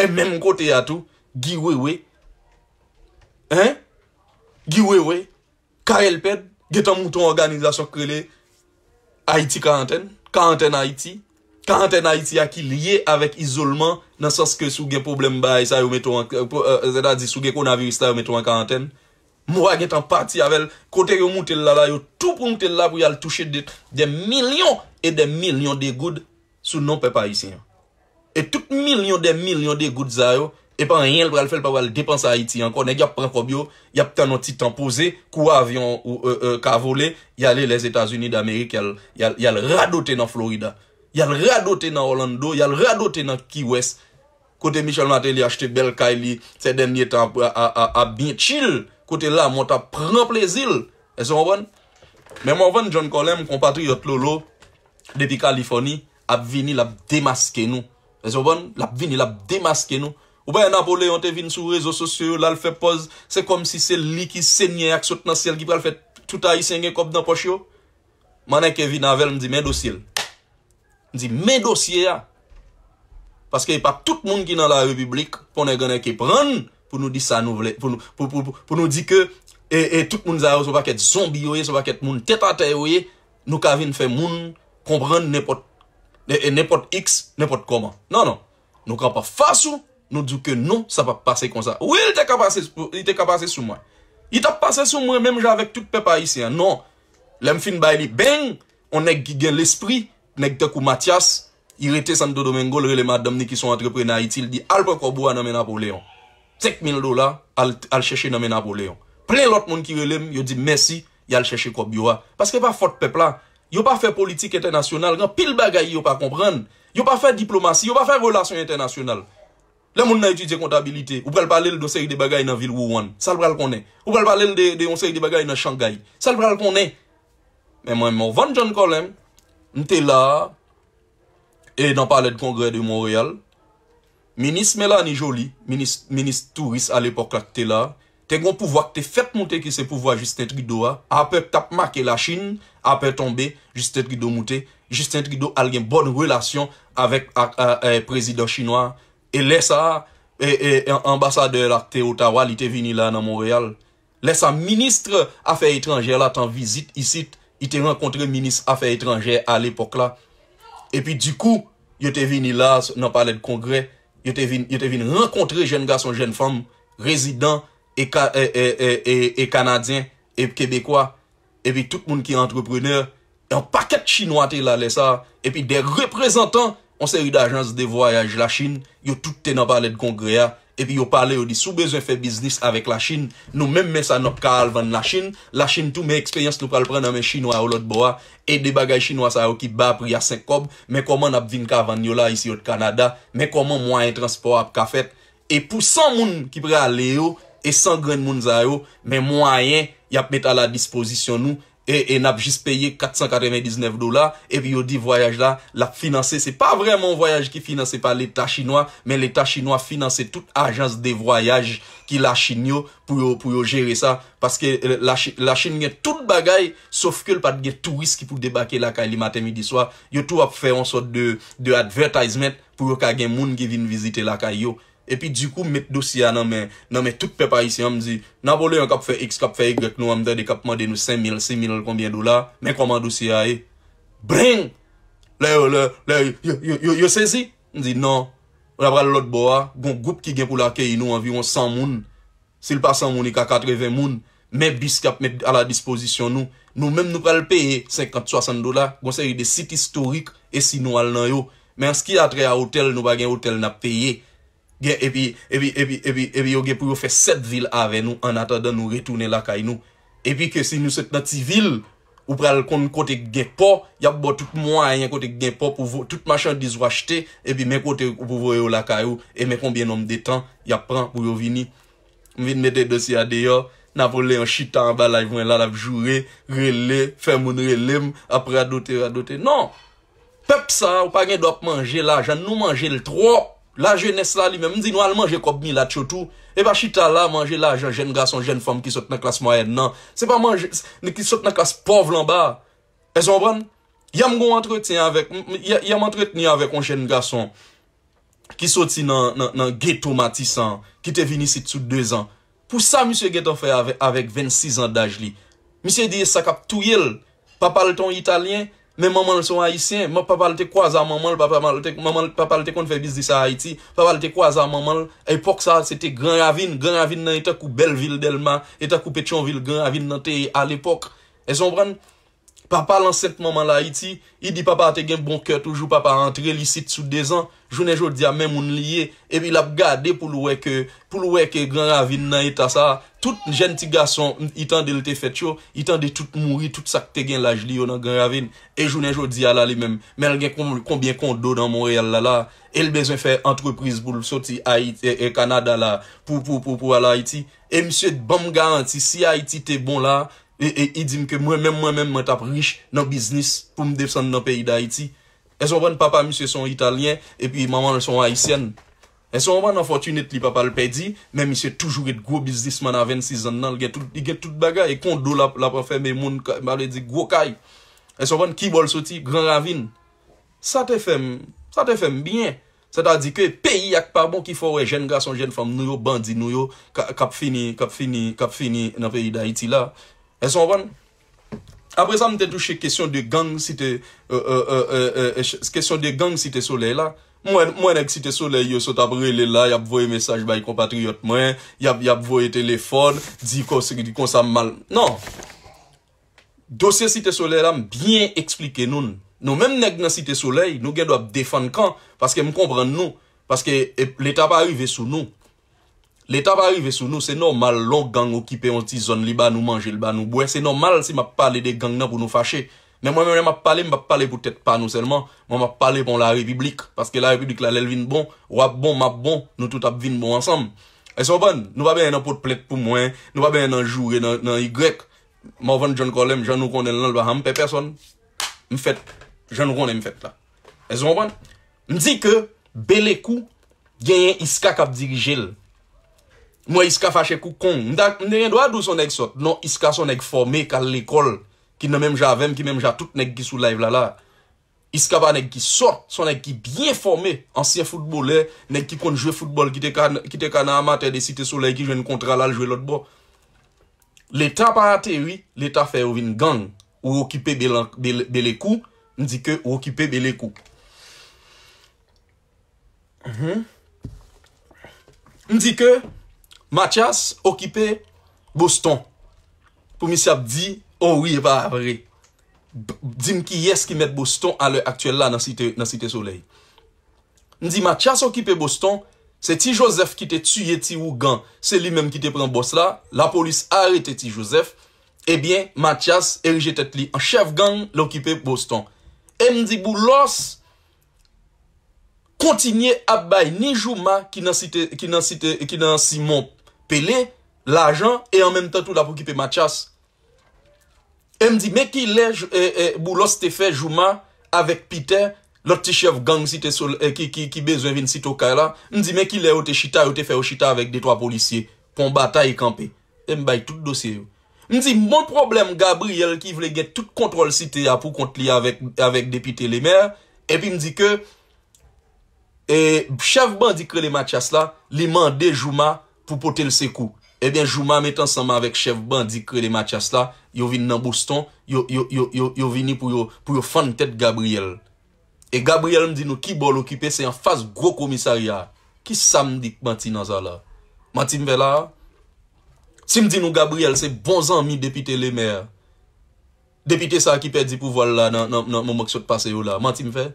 En men moun kote ya tou, giwe we, hein, giwe we, ka el ped, ge tan mouton organizasyon krele, Haiti-Kantene, Kantene-Haiti, Kantene-Haiti ya ki liye, avek izolman, nan saske souge problem ba, zeda di souge konaviris, zeda ou metou an Kantene, euh, euh, Mwa gen tan pati avèl kote yo moutel la la yo, tout pou moutel la pou yal touche de milyon e de milyon de goud sou non pe pa yisi yo. Et tout milyon de milyon de goud za yo, epan yel pral fel pa wèl depansa yiti yanko, negyap pranko byo, yaptan nou titan pose, kou avyon ou euh, euh, kavole, yale les Etats-Unis d'Amerik, yal radote nan Florida, yal radote nan Orlando, yal radote nan Key West, kote Michel Maté li achete bel kay li, tse demye tan apbyen chile, Kote la, mwen ta pren plesil. Ezo mwen? Bon? Mwen mwen, bon, John Colin, mwen kompatri yot lolo, depi Kaliforni, ap vini la demaske nou. Ezo mwen? Bon? Lap vini la demaske nou. Ou bay Napoléon te vin sou rezo sosyo, lal fe poz, se kom si sel li ki sènyè ak sot nasyèl ki pral fe touta yi sènyè kop nan poch yo. Mwen ek evi nan vel, mwen di, mè dosyèl. Mwen di, mè dosyèl. Paske yi pa tout moun ki nan la republik, pou nè gwen ek e pren, pou nou di sa nou vle, pou nou di ke, e, e tout moun zayou, sou baket zombi ouye, sou baket moun tetate ouye, nou ka vin fe moun, kompren nepot, e, e, nepot x, nepot koma, nan nan, non. nou ka pa fasu, nou di ke nou, sa pa pase kon sa, wèl te ka pase sou mwen, ita pase sou mwen, mèm javèk tout pepa isi, nan, lèm fin bay li, bèng, onèk gien l'espri, nèk dekou Matyas, irète san do domèngo, lèmèm a domèm ni ki son atreprena, itil di, al Tek mil do la, al chèche nan men nabole yon. Pre lot moun ki wè lèm, yon di mèsi, yon al chèche kob yo a. Paske pa fote pepla, yon pa fè politik etenasyonal, yon pil bagay yon pa kompren. Yon pa fè diplomasy, yon pa fè relasyon etenasyonal. La moun nan etudye kontabilite, ou pral pale l de onse yi de bagay nan vil wou wan, sal pral konè. Ou pral pale l de onse yi de bagay nan shangay, sal pral konè. Men mwen mwen, van joun kon lèm, nte la, e nan pale de kongre de Montréal, Minis Melanie Jolie, minis turist al epok la ki te la, te gon pouvoa ki te fet moute ki se pouvoa Justin Trudeau a, apè tap makè la Chine, apè tombe, Justin Trudeau moute, Justin Trudeau al gen bon relasyon avèk euh, euh, euh, prezidor chinois, e lesa, e ambasadeur la ki te Ottawa, li te vini la nan Montréal, lesa ministre afè etrangè la tan vizit, isit, li te renkontre minis afè etrangè al epok la, epi di kou, yo te vini la nan palèd kongre, yo te vin renkontre jen gwa son jen fom, rezidant, e kanadyen, e kebekwa, e pi tout moun ki entreprener, e an paket chinois te la le sa, e pi de reprezentant, an se yu da jans de voyaj la chine, yo tout te nan pale de kongreya, epi yo pale yo di sou bezon fè biznis avèk la chine, nou mèm mè sa nop ka alvan la chine, la chine tou mè ekspeyans nou pral pran nan mè chinois ou lot bo a, e de bagay chinois sa yo ki bap riyase kob, mè koman ap vin ka avan yola isi yot Kanada, mè koman mwayen transport ap ka fèt, e pou 100 moun ki pre alè yo, e 100 gren moun za yo, mè mwayen yap mèt a la dispozisyon nou, E, e nap jis peye 499 dola, ep yo di voyaj la, lap finanse, se pa vreman voyaj ki finanse pa l'Etat chinois, men l'Etat chinois finanse tout ajans de voyaj ki la chine yo pou yo jere sa. Paske euh, la chine gen tout bagay, sauf ke l pat gen tourist ki pou debake la kay li maten midi swa. Yo tou ap fey an sot de advertisement pou yo ka gen moun ki vin vizite la kay yo. Epi di kou met dosya nan non, men, nan men tout pepa isi. An m zi, nan bole yon kap fe x, kap fe y, nou an m de de kap mande nou 5 mil, 6 mil, konbien dola, men koman dosya e? Brin! Le yo, le yo, yo sezi? An m zi, nan, wapal lot bo a, gon goup ki gen pou la keyi nou an viwon 100 moun. Sil pa 100 moun, e ka 80 moun. Men bis kap met a la disposisyon nou. Nou men nou pal peye 50-60 dola, gon se yon de sit istorik, e si nou al nan yo. Men s ki atre a hotel, nou bagen hotel na peye, Epi, e epi, epi, epi, epi, epi, api yo ge pou yo fe set vil ave nou an atanda nou retoune lakay nou. Epi ke si nou set nan ti vil, ou pral kon kontek gen po, yap bo tout mwayen kontek gen po pou vò, tout machan dizo wachete, epi men kontek pou vò eyo lakay ou, e men konbien nom de tan, yap pran pou yo vini. Mvin mette dosya deyo, napole yo chitan ba lajwen la lajjou re, re le, fem moun re lem, apre adote, adote, non. Pep sa, ou pa gen do ap manje la, jan nou manje l tro, La je nesla li men, mwen zi nou alman je kop mi la tchotou, e ba chita la manje la jen gason jen fom ki sot nan klas mwen nan. Se pa manje, ne ki sot nan klas pov lan ba. E zon bran? Yaman goun antreti ni avèk, yaman antreti ni avèk yon jen gason ki soti nan Ghetto Matisan, ki te vini sit sou 2 an. Pou sa, Monsie Ghetto fè avèk 26 an daj li. Monsie diye sakap tou yel, pa pal ton italien. Men mamal sou Haitien, pa palte kwa za mamal, pa palte kon fe biz disa Haiti, pa palte kwa za mamal, epok sa, sete Grand Ravine, Grand Ravine nan etakou Belleville delman, etakou Petionville, Grand Ravine nan te al epok, eson bran? Papa lan set maman la iti, i di papa te gen bon kè toujou, papa rentre lisit sou de zan, jounen jò di a men moun liye, epi lap gade pou lweke, pou lweke gen ravine nan ita sa, tout jen ti gason itan de lte fet yo, itan de tout mouri, tout sak te gen la jli yo nan gen ravine, e jounen jò di a la li men, mer gen konbien kondo dan Montreal la la, el bezon fè entreprise pou lsoti Aitè e Kanada la, pou pou pou pou a la iti, e msye bom garanti si Aitè te bon la, E, e idim ke mwen mwen mwen mwen tap rish nan biznis pou mdef san nan peyi da iti. E so mwen papa misye son italien, e pi maman son haisyen. E so mwen anfotunit li papa l pedi, men misye toujou et gwo biznis man aven si zan nan, il get tout bagay, e kondo la pa fe mwen moun, ba le di gwo kay. E so mwen ki bol soti, gran ravine. Sa te fem, sa te fem byen. Sa ta di ke peyi ak pa bon ki fowe jen ga son jen fam nou yo, bandi nou yo, kap fini, kap fini, kap fini nan peyi da iti la. E son bon. Apresan m te touche kesyon de gang site soley la. Mwen ek site soley yo sot ap rele la, yap voye mesaj bay compatriot mwen, yap voye telefon, di kon sa mal. Non. Dosye site soley la m byen eksplike nou. Nou menm neg nan site soley, nou gen do ap defan kan, paske m kompren nou. Paske eh, l'eta pa arrive sou nou. L'Etat pa arrive sou nou, se normal, l'on gang okipe, on ti zon li ba, nou manjil, ba nou boue. Se normal si ma pale de gang nan pou nou fache. Men mwen mwen mwen ma pale, mwen pale pou tete pa nou selman. Mwen ma pale pou la republik. Paske la republik la lèl vin bon, wap bon, map bon, nou tout ap vin bon ansam. E so ban, nou pa ben nan pot plet pou mwen, nou pa ben nan jou, nan y, mwen mwen mwen mwen mwen mwen mwen, mwen mwen mwen mwen mwen, mwen mwen mwen mwen mwen, mwen mwen mwen mwen mwen, mwen mwen mwen mwen, Mwen iska fache kou kong Mwen deyen do adou son ek sot Non iska son ek formé kal l'ekol Ki mèm javèm, ki mèm jatout nèk ki sou live lala Iska ba nèk ki sot Son ek ki bien formé Ansiye foutebolè, nèk ki kon jwe foutebol Ki te ka nan amate de site sou Lèk ki jwen kontra lal jwe lot bo L'Etat parate, oui L'Etat fè ou vin gang Ou okipe belèkou Mdike ou okipe belèkou Mdike mhm. Matyas okipe Boston. Pou misi ap di, oh ou wye pa avre. Dim ki yes ki met Boston an lè aktuel la nan site soley. Ndi Matyas okipe Boston, se ti Joseph ki te tuye ti wou gan, se li menm ki te pren Boston la, la polis arete ti Joseph, ebyen Matyas erije tet li an chef gang lè okipe Boston. E mdi boulos, kontinye ap bay ni jouman ki nan simon pelè, l'ajan, e an menm tan tou la pou kipe Matias. E m di, mè ki lè, bou lòs te fè Jouma, avèk Pite, lòt ti chèv gang si te sol, ki euh, bezwen vin sito kè la, m di, mè ki lè, ou te chita, ou te fè ou chita avèk de twa polisye, pou m batay e kampe. E m bay tout dosye. M di, m bon problem, Gabriel, ki vle get tout kontrol si te apou kontli avèk depite lè mèr, e pi m di ke, chèv ban di kre lè Matias la, lè man de Jouma, pou potel se kou. Ebyen, eh jouman met ansanman avek chef bandi kre de Matias la, yo vin nan Bouston, yo vin ni pou yo fan tet Gabriel. E Gabriel mdi nou, ki bol okipe, se yon faz gro komisari ya. Ki sa mdi kman ti nan za la? Mwan ti mve la? Si mdi nou Gabriel, se bon zan mi depite le mer. Depite sa akipe di pou vo la, nan mwok sot pase yo la. Mwan ti mve?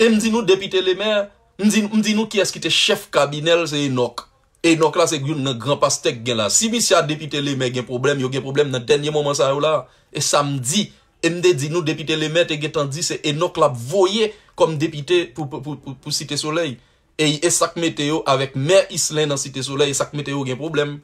E mdi nou depite le mer, mdi nou ki eski te chef kabinel, se yon ok. E nok la se gwen nan gran pastek gen la. Si mis ya depite le mè gen problem, yo gen problem nan tenye mouman sa yo la. E samdi, md di nou depite le mè te gen tan di se enok la voye kom depite pou site solei. E esak meteo avèk mè islen nan site solei, esak meteo gen problem.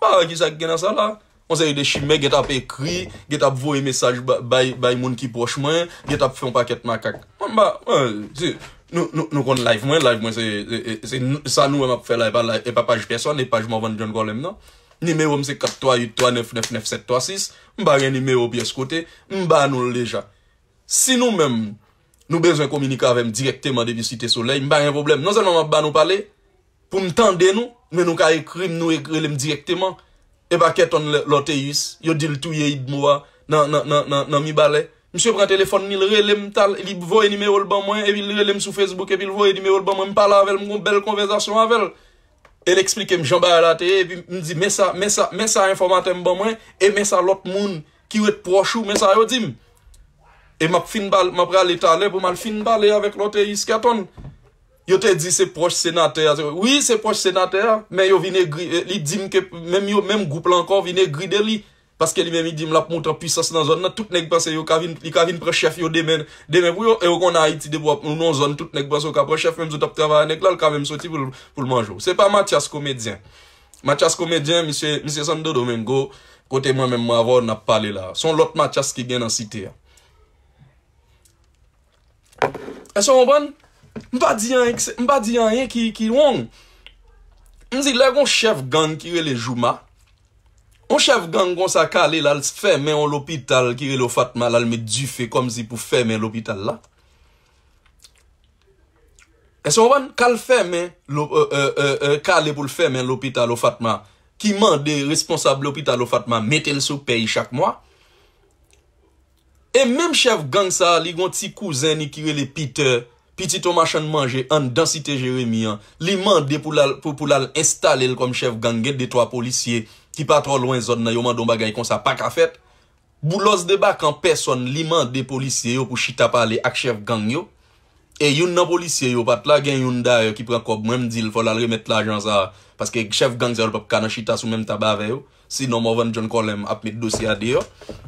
Ba, ki sak gen la sa la. Monsen yon de chi mè gen tap ekri, gen tap voye mesaj bay moun ki pochman, gen tap fon paket makak. Mwen ba, mwen di. Nou kon live mwen, live mwen se, se, se, sa nou em ap fe live a, e pa page person, e page mwen van John Golem nan. Nime ou mse 438-399-736, mba ren nime ou pi eskote, mba nou leja. Si nou menm, nou bezwen komunika avem direktyman de Visite Soleil, mba ren problem. Non se nan ap ban nou pale, pou mtande nou, men nou ka ekri m nou ekri lem direktyman. E ba keton loteyis, yo dil touye id mwa nan, nan, nan, nan, nan mi baley. Mse pren telefon ni li relem tal, li voye nime ou l ban mwen, e vi li relem sou Facebook epi li voye nime ou l ban mwen, mi pala avèl, mwen kon bel konvezasyon avèl. El explike m jamba yon ate, e vi m di mesa, mesa, mesa informate m ban mwen, e mesa lot moun ki ou et prochou mesa yo dim. E map fin bal, map re ale talè, e, pou mal fin bal e avèk lot e iskaton. Yo te di se proch senatè, oui se proch senatè, men yo vine gri, eh, li dim ke, men yo menm goup lankon vine gridè li, Paske li men mi di m lap moutan pysas nan zon, nan tout nek panse yo, yon ka vin prechef yo demen, demen pou yo, e yo kon na Haiti, debo ap mounon zon, tout nek panse yo ka prechef, menm zo tap travayan, nek lal ka menm soti pou l'manjou. Se pa Matyas komedyen. Matyas komedyen, Misey Sando Domingo, kote mwen menm mwa avor, nap pale la. Son lot Matyas ki gen nan site ya. E so moun ban, mba diyan ye ki wong. Mzi, la yon chef gang ki wele Jouma, On chèv gang gon sa kalè lal fèmè an l'hôpital kire l'hôpital fatma lal mèdjifè kom zi pou fèmè l'hôpital la. E son wan kal fèmè euh, euh, euh, l'hôpital fatma ki mande responsable l'hôpital fatma metèl sou pey chak mwa. E mèm chèv gang sa li gon ti kouzen li kire lè pite, piti ton machan manje an dansite jeremia. Li mande pou pou lal installèl kom chèv gang gèl de twa polisyey. ki patro lwen zon nan yo man don bagay kon sa pak afet, bou los debak an person liman de polisye yo pou chita pale ak chef gang yo, e yon nan polisye yo pat la gen yon da yo ki pran kop mwen dil fol al remet la jan sa, paske chef gang zyon lopap kana chita sou mwen tabave yo, si non mwen joun kolem ap met dosye ade yo,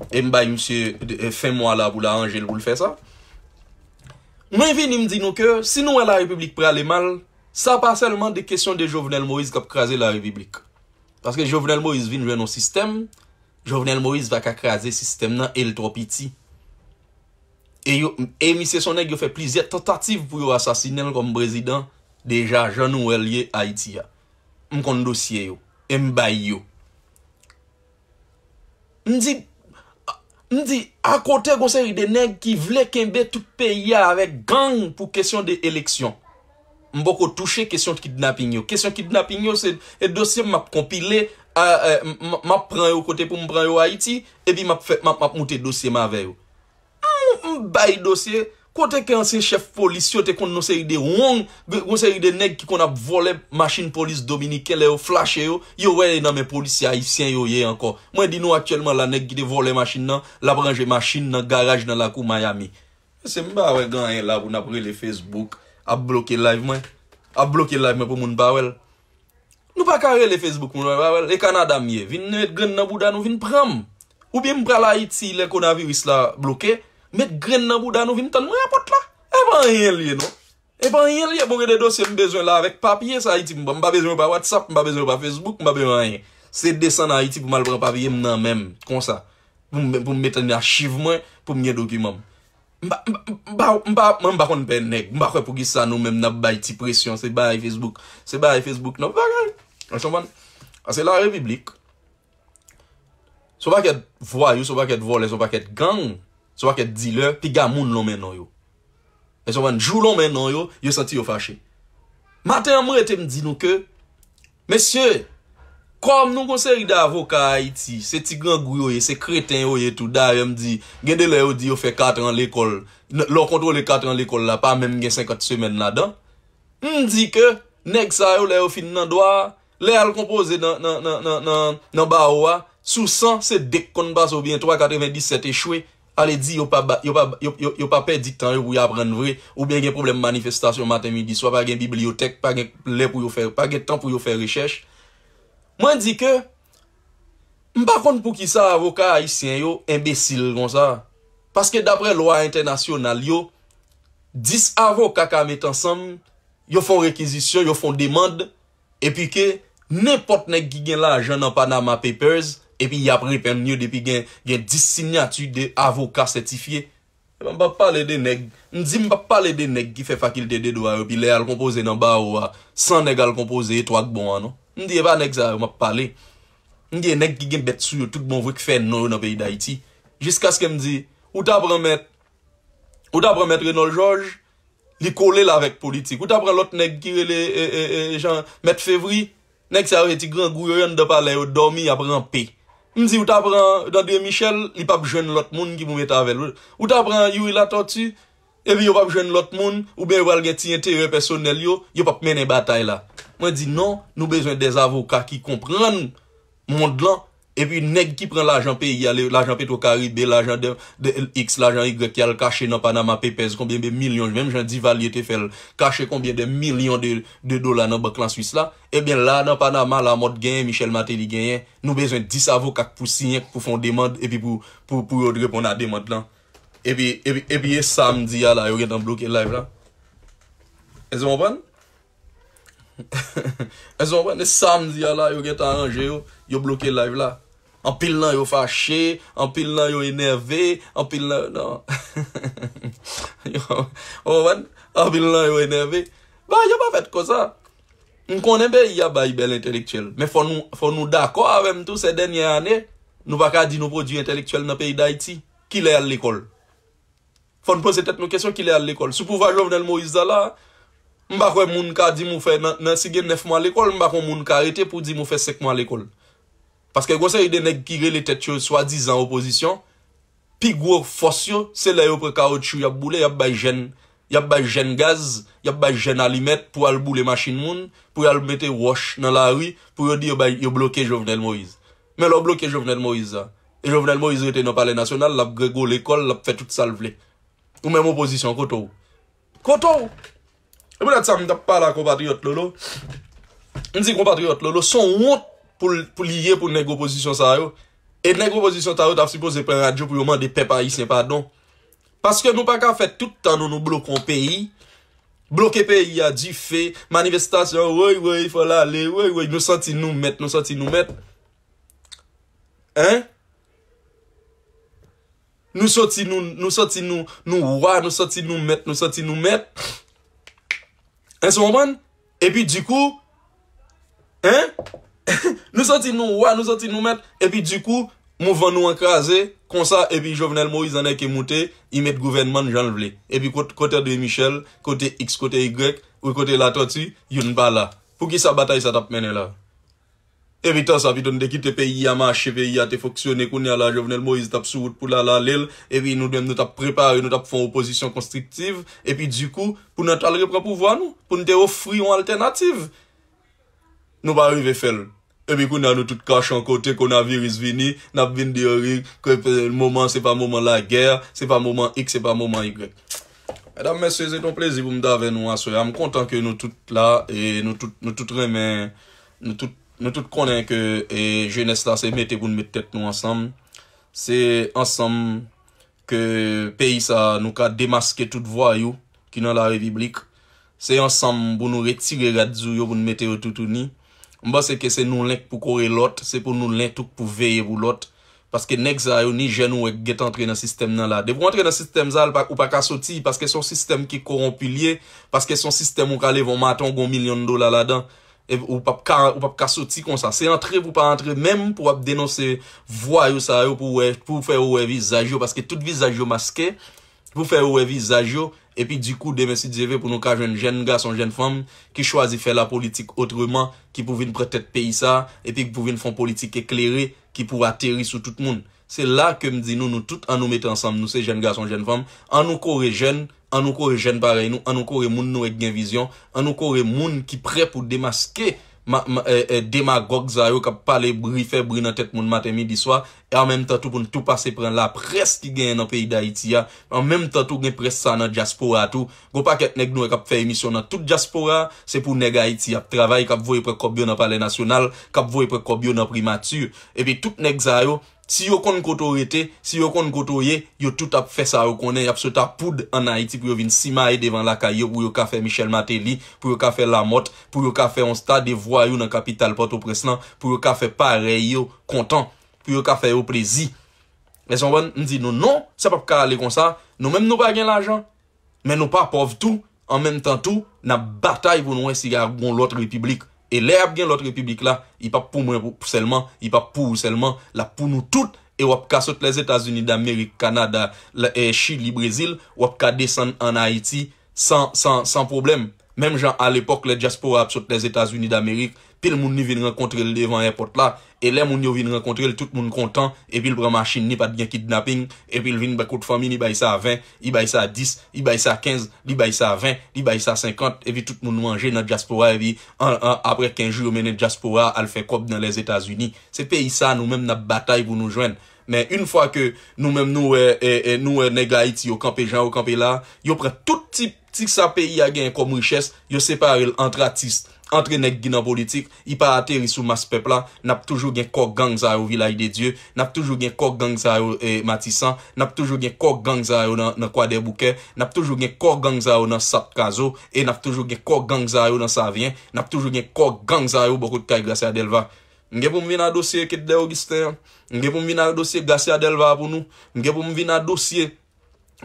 e mbay msye fè mwa la pou la anjel pou lfe sa, mwen vin im di nou ke, si nou wè e la republik prale mal, sa pa selman de kesyon de jovenel mwiz kap kraze la republik, Paske Jovenel Moïse vin jwen nou sistem, Jovenel Moïse va kakre aze sistem nan el tropiti. E, e mi sesyon neg yo fe plizye tentative pou yo asasine el kom prezident deja jan ou el ye Haiti ya. M kon dosye yo, m bay yo. M di akote gonseri de neg ki vle kembe tout peyi ya avek gang pou kesyon de eleksyon. Mbo ko touche kesyon ki dnapin yo. Kesyon ki dnapin yo se dosye m ap kompile, m ap pran yo kote pou m pran yo Haiti, e bi m ap moute dosye m avè yo. M bay dosye, kote ki anse chef polis yo te kon nou se yide wong, kon se yide neg ki kon ap vole masin polis Dominique le yo, flashe yo, yo wè nan men polis yaifsyen yo ye anko. Mwen di nou atyèlman la neg ki de vole masin nan, la branje masin nan garaj nan la kou Miami. Se m ba wè gan yon la pou napre le Facebook, ap bloke live mwen, ap bloke live mwen pou moun bawel. Nou pa kare le Facebook moun moun bawel, le Kanada mwen, vin nou et gren nan boudan nou, vin pram. Ou bin mbra la Haiti, lè kon avi wis la bloke, met gren nan boudan nou, vin tan mwen apot la. E ban yè liye nou, e ban yè liye pou gè de dosye mbezwen la vek papye sa Haiti mwen, mba bezwen mwen pa WhatsApp, mba bezwen mwen pa Facebook, mba bezwen yè. Se desen na Haiti pou mal pran papye mnen mèm, kon sa, pou mwen mette ni archive mwen pou mwenye dokumam. Mba, mba, mba, mba mba kon penne Mba kwe pou gisa nou menm nan bay ti presyon Se bay Facebook, se bay Facebook Nou bakay, lè son van Asè la Republik Sou bakèt vwa yu, sou bakèt vol Sou bakèt gang, sou bakèt diler Ti gamoun lò men nan yu Lè son van, joulò men nan yu Yu senti yu fachè Matè amre tem di nou ke Mèsyè Kom nou konseri da avoka ha iti, se ti gran gou yo ye, se kreten yo ye tou, da yo m di, gen de le yo di yo fe 4 an l'ekol, lò kontrol e 4 an l'ekol la, pa mèm gen 50 semen la dan, m di ke, neg sa yo le yo fin nan doa, le al kompoze nan ba owa, sou san se dek kon bas ou bien 397 echwe, ale di yo pa per dik tan yo pou y apren vre, ou bien gen problem manifestation maten midi, swa pa gen bibliotek, pa gen le pou yo fer, pa gen tan pou yo fer rechèche, Mwen di ke, mwen pa kon pou ki sa avoka ayisyen yo, imbesil kon sa. Paske dapre loa internasyonal yo, dis avoka ka met ansam, yo fon rekizisyon, yo fon demande, epi ke, nepot nek ki gen la ajan nan Panama Papers, epi yapre pen yo, depi gen dis sinyatu de avoka setifiye, e mwen pa pale de nek, mwen di mwen pa pale de nek ki fe fakilite de doa yo, pi le al kompose nan ba ou a, san neg al kompose eto ak bon anon. Mdi eva nèk zare wap pale, mdi e nèk ki gen bet su yo tout bon vwek fè nan yo nan peyi da iti. Jiska skè mdi, ou ta pran mèt, ou ta pran mèt Renold Georges, li kole la vek politik. Ou ta pran lot nèk ki gen e, e, e, mèt Févry, nèk zare ti gran gouryon de pale yo dormi apren pè. Mdi ou ta pran, ou ta pran Michel, li pap jen lot moun ki mou et avèl. Ou ta pran Youil Atotu, evi yo pap jen lot moun, ou ben walgeti yon teri personel yo, yo pap men en batay la. Mwen di, non, nou bezwen des avokat ki kompran moun dlan, epi neg ki pran l'ajan P, l'ajan P tou Karib, l'ajan X, l'ajan Y, ki al kache nan Panama P, pese konbien de milyon, jen di vali ete fel, kache konbien de milyon de dola nan bak lan Suisse la, epi la nan Panama la mot genyen, Michel Maté li genyen, nou bezwen dis avokat pou signen, pou fon deman, epi pou yodre pou nan deman dlan. Epi e, e, e, e samdi ya la, yo gen nan blokè live la. Ese moun ban? E zonwen e samz ya la yo geta anje yo Yo bloke live la Anpil nan yo fache Anpil nan yo enerve Anpil nan yo... Anpil nan yo enerve Ba yo ba fet kosa M konenbe ya ba yi bel intelektuel Me fon nou dako avem tou se denye ane Nou baka di nou prodjou intelektuel nan peyi da iti Ki le al lekol Fon nou pose tet nou kesyon ki le al lekol Sou pou va jo vnen Moïse zala an Mbak wè moun ka di mou fè nansi gen nef mwa l'ekol, mbak wè moun ka rete pou di mou fè sek mwa l'ekol. Paskè yon se yon dene kire le tet yo swa dizan oposisyon, pi gwo fos yo, se la yo pre kao chou, yon boule, yon bay jen gaz, yon bay jen alimet pou al boule masjin moun, pou yon mette wash nan la ri, pou yon di yo blokè Jovenel Moïse. Men lò blokè Jovenel Moïse a. E Jovenel Moïse rete nan pale nasyonal, lop grego l'ekol, lop fè tout sal vle. Ou men mou oposisyon koto ou. Koto ou! E pou la tsa m da pala kompatriot lolo, m zi kompatriot lolo, son wot pou liye pou neg oposisyon sa yo, e neg oposisyon sa yo ta f si pose pren radyo pou yo man de pep a yi sen padon. Paske nou pa ka fè tout tan nou nou blokon peyi, bloke peyi a di fè, manifestasyon, woy woy, fola le, woy woy, nou soti nou met, nou soti nou met. Hein? Nou soti nou, nou soti nou, nou woy, nou soti nou met, nou soti nou met. Pfff! Enso moun ban, epi di kou, nou soti nou wwa, nou soti nou met, epi di kou, mou van nou ankraze, konsa epi jovenel mou, izanè ke moute, imet gouvenman jan vle. Epi kote de Michel, kote x, kote y, ou kote la toti, yon pa la, pou ki sa batay sa tap mene la. Ewi ta sa pi don dekite pe yama Che pe yate foksyone koun ya la jovenel Moise tap sou wout pou la la lel Ewi nou dem nou tap prepare, nou tap fon oposisyon Konstriptiv, epi di kou Pou nou talre prapou vwa nou, pou nou de ofri Ou alternatif Nou ba rive fel, epi kou nan nou Tout kache an kote kon aviris vini Nap bin di ori, kou epi Moman se pa moman la gèr, se pa moman X se pa moman y Edam mè sè zè ton plèzi pou mda ven nou aswe Am kontan ke nou tout la E nou tout remè Nou tout Nou tout konen ke je nesla se mette pou nou mette tet nou ansam. Se ansam ke peyi sa nou ka demaske tout vwa yo ki nan la republik. Se ansam pou nou retire radzou yo pou nou mette yo tout ou ni. Mba se ke se nou lenk pou kore lot, se pou nou lenk tout pou veye ou lot. Paske nek zayou ni jenou ek get entre nan sistem nan la. De pou entre nan sistem zal ou pa ka soti, paske son sistem ki koron pilye. Paske son sistem ou ka levon maton gon milyon dola la dan. E ou pa pa ka soti kon sa. Se entre pou pa entre. Mem pou ap denose. Vwa yo sa yo pou fè wè vizaj yo. Paske tout vizaj yo maske. Pou fè wè vizaj yo. E pi di kou deve si di ve pou nou ka jen gwa son jen fom. Ki chwazi fè la politik otreman. Ki pou vin pretet peyi sa. E pi pou vin fon politik ekleri. Ki pou ateri sou tout moun. Se la kem di nou nou tout an nou met ansam. Nou se jen gwa son jen fom. An nou kore jen. An nou kore jen parey nou, an nou kore moun nou e gen vizyon, an nou kore moun ki pre pou demaske eh, eh, demagog zayou kap pale brifebri nan tet moun matemi diswa. E an menm tatou pou nou tou pase pren la pres ki gen yon peyi da Haiti ya, an menm tatou gen pres sa nan diaspora tou. Gopa ket neg nou e kap fey emisyon nan tout diaspora, se pou neg Haiti ya. Travay kap vwe pre kobyo nan pale nasyonal, kap vwe pre kobyo nan primatur. E pe tout neg zayou. Si yo konn koto rete, si yo konn koto ye, yo tout ap fe sa rekone, ap se ta poud an Haiti pou yo vin simaye devan laka yo, pou yo ka fe Michel Mateli, pou yo ka fe Lamotte, pou yo ka fe Onstad, devwa yo nan Kapital Port-au-Preslant, pou yo ka fe Pareyo, Kontan, pou yo ka fe Oprezi. Mè son ban, m di nou, non, se non, pa pou ka ale kon sa, nou mèm nou bagyen l'ajan, mè nou pa pov tou, an mèm tan tou, nan batay voun wè sigar goun lot republik. E lè ap gen lòt republik la, i pa pou mwen pou selman, i pa pou ou selman, la pou nou tout, e wap ka sot lè Etats-Unis d'Amerik, Kanada, lè Echi, lè Brésil, wap ka desen an Haiti, san problem. Mem jan al epok, lè diaspora ap sot lè Etats-Unis d'Amerik, pil moun ni vin renkontre li devan repot la, e le moun yo vin renkontre li, tout moun kontan, e vil braman chine ni pat gen kidnapping, e vil vin bakout fami ni bay sa 20, i bay sa 10, i bay sa 15, li bay sa 20, li bay sa 50, e vi tout moun manje nan diaspora, e vi apre 15 jou menen diaspora, al fe kop nan les Etats-Unis. Se pey sa nou menm nan batay pou nou jwen. Men, un fwa ke nou menm nou e nou e euh, euh, euh, negay ti yo kampe jan ou kampe la, yo pre tout ti sa peyi agen kom riches, yo separe l'antratiste. Antre nek gina politik, i pa ateri sou mas pepla, nap toujou gen kòk gang zayou vilay de Diyo, nap toujou gen kòk gang zayou eh, Matisan, nap toujou gen kòk gang zayou nan kwa de Bukè, nap toujou gen kòk gang zayou nan Satkazo, e nap toujou gen kòk gang zayou nan Savien, nap toujou gen kòk gang zayou bokout kaj Grasya Adelva. Nge pou mwi nan dosye ket de Ogiste, nge pou mwi nan dosye Grasya Adelva pou nou, nge pou mwi nan dosye...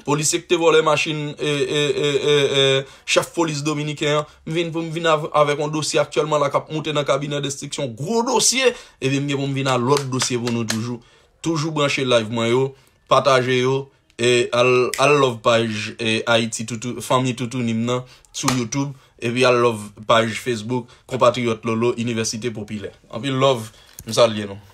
Polisek te vole masin, e, e, e, e, e, chef polise dominiken, mwen pou mwen vina avèk an dosye aktyèlman la kap moutè nan kabine destriksyon, gro dosye, e vi mwen vina lòt dosye pou nou toujou. Toujou banshe live mwen yo, pataje yo, e al love page, e, a iti toutou, fami toutou nim nan, sou Youtube, e vi al love page Facebook, kompati yot lolo, Universite Popilè. An vi love, mwen sa liye nou.